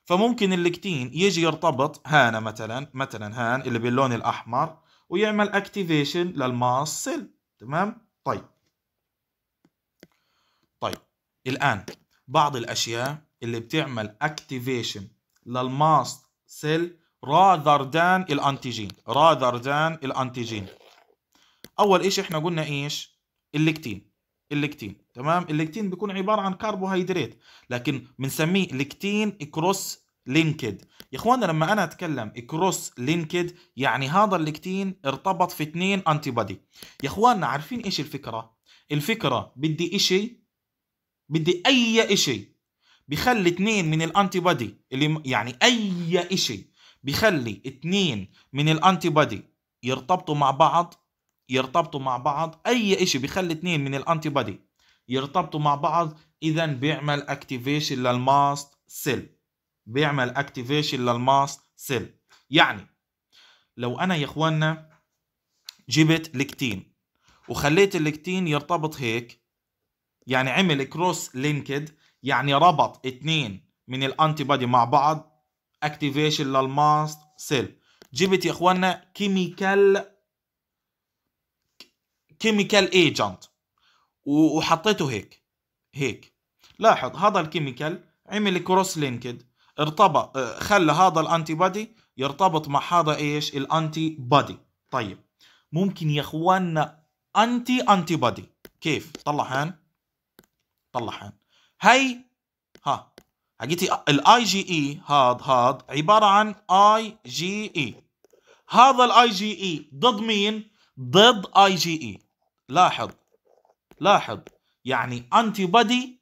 فممكن اللكتين يجي يرتبط هنا مثلا مثلا هان اللي باللون الاحمر ويعمل اكتيفيشن للماس سيل تمام طيب الآن بعض الأشياء اللي بتعمل اكتيفيشن للماست سيل راذر دان الانتيجين راذر دان الانتيجين اول إيش احنا قلنا ايش الليكتين الليكتين تمام الليكتين بيكون عباره عن كربوهيدرات لكن بنسميه ليكتين كروس لينكد يا اخوانا لما انا اتكلم كروس لينكد يعني هذا الليكتين ارتبط في اثنين انتي بادي يا اخوانا عارفين ايش الفكره الفكره بدي اشي بدي اي اشي بخلي اثنين من الانتي بادي اللي يعني اي اشي بخلي اثنين من الانتي بادي يرتبطوا مع بعض يرتبطوا مع بعض اي اشي بخلي اثنين من الانتي بادي يرتبطوا مع بعض اذا بيعمل اكتيفيشن للماست سيل بيعمل اكتيفيشن للماست سيل يعني لو انا يا اخوانا جبت لكتين وخليت اللكتين يرتبط هيك يعني عمل كروس لينكد يعني ربط اثنين من الانتي بادي مع بعض اكتيفيشن للماست سيل جبت يا اخوانا كيميكال كيميكال ايجنت وحطيته هيك هيك لاحظ هذا الكيميكال عمل كروس لينكد ارتبط آه، خلى هذا الانتي بادي يرتبط مع هذا ايش الانتي بادي طيب ممكن يا اخوانا انتي انتي بادي كيف طلع هان طلعها هي ها حكيتي الاي جي اي e، هاد هاد عباره عن اي جي اي هذا الاي جي اي e ضد مين ضد اي جي اي لاحظ لاحظ يعني انتي بودي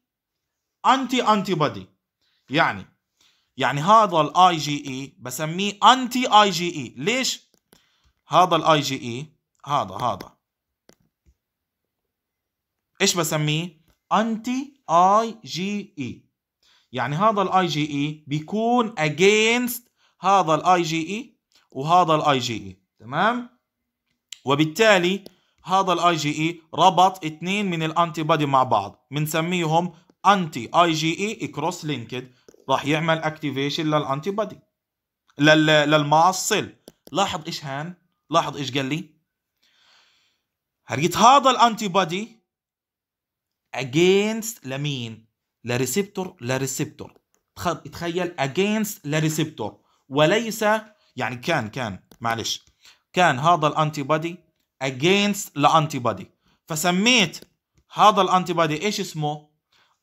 انتي انتي بودي يعني يعني هذا الاي جي اي e بسميه انتي اي جي اي ليش هذا الاي جي اي هذا هذا ايش بسميه انتي اي جي اي يعني هذا الاي جي اي بيكون اجينست هذا الاي جي اي وهذا الاي جي اي تمام وبالتالي هذا الاي جي اي ربط اثنين من الانتي بودي مع بعض بنسميهم انتي اي جي اي كروس لينكد راح يعمل اكتيفيشن للانتي بودي للمعصل لاحظ ايش هان لاحظ ايش قال لي هرجيت هذا الانتي بودي against لمين لريسبتور لريسبتور تخيل against لريسبتور وليس يعني كان كان معلش كان هذا الانتي بودي against لانتي بودي فسميت هذا الانتي بودي ايش اسمه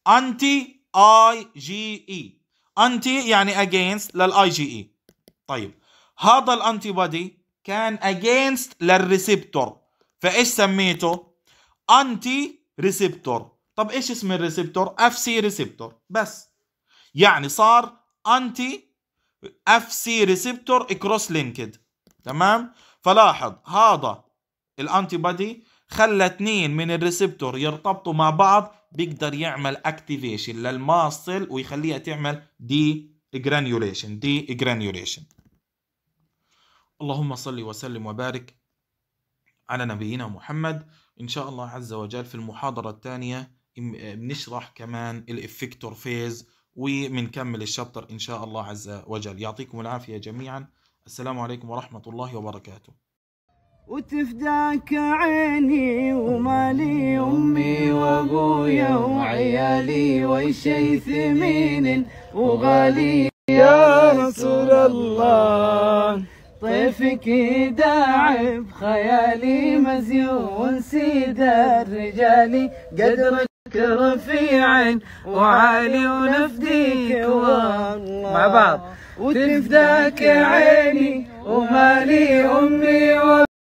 انتي اي جي اي انتي يعني against للاي جي اي e. طيب هذا الانتي بودي كان against للريسبتور فايش سميته انتي ريسبتور طب ايش اسم الريسبتور اف سي ريسبتور بس يعني صار انتي اف سي ريسبتور كروس لينكد تمام فلاحظ هذا الانتي بادي خلى اثنين من الريسبتور يرتبطوا مع بعض بيقدر يعمل اكتيفيشن للماصل ويخليها تعمل دي جرانيوليشن دي جرانيوليشن اللهم صل وسلم وبارك على نبينا محمد إن شاء الله عز وجل في المحاضرة الثانية آه، بنشرح كمان الافكتور فيز وبنكمل الشابتر ان شاء الله عز وجل يعطيكم العافيه جميعا السلام عليكم ورحمه الله وبركاته وتفداك عيني ومالي امي وابويا وعيالي وشي ثمين وغالي يا رسول الله طيفك داعب خيالي مزيون سيد الرجال قدر رفيع وعالي ونفديك مع بعض وتفداك عيني ومالي امي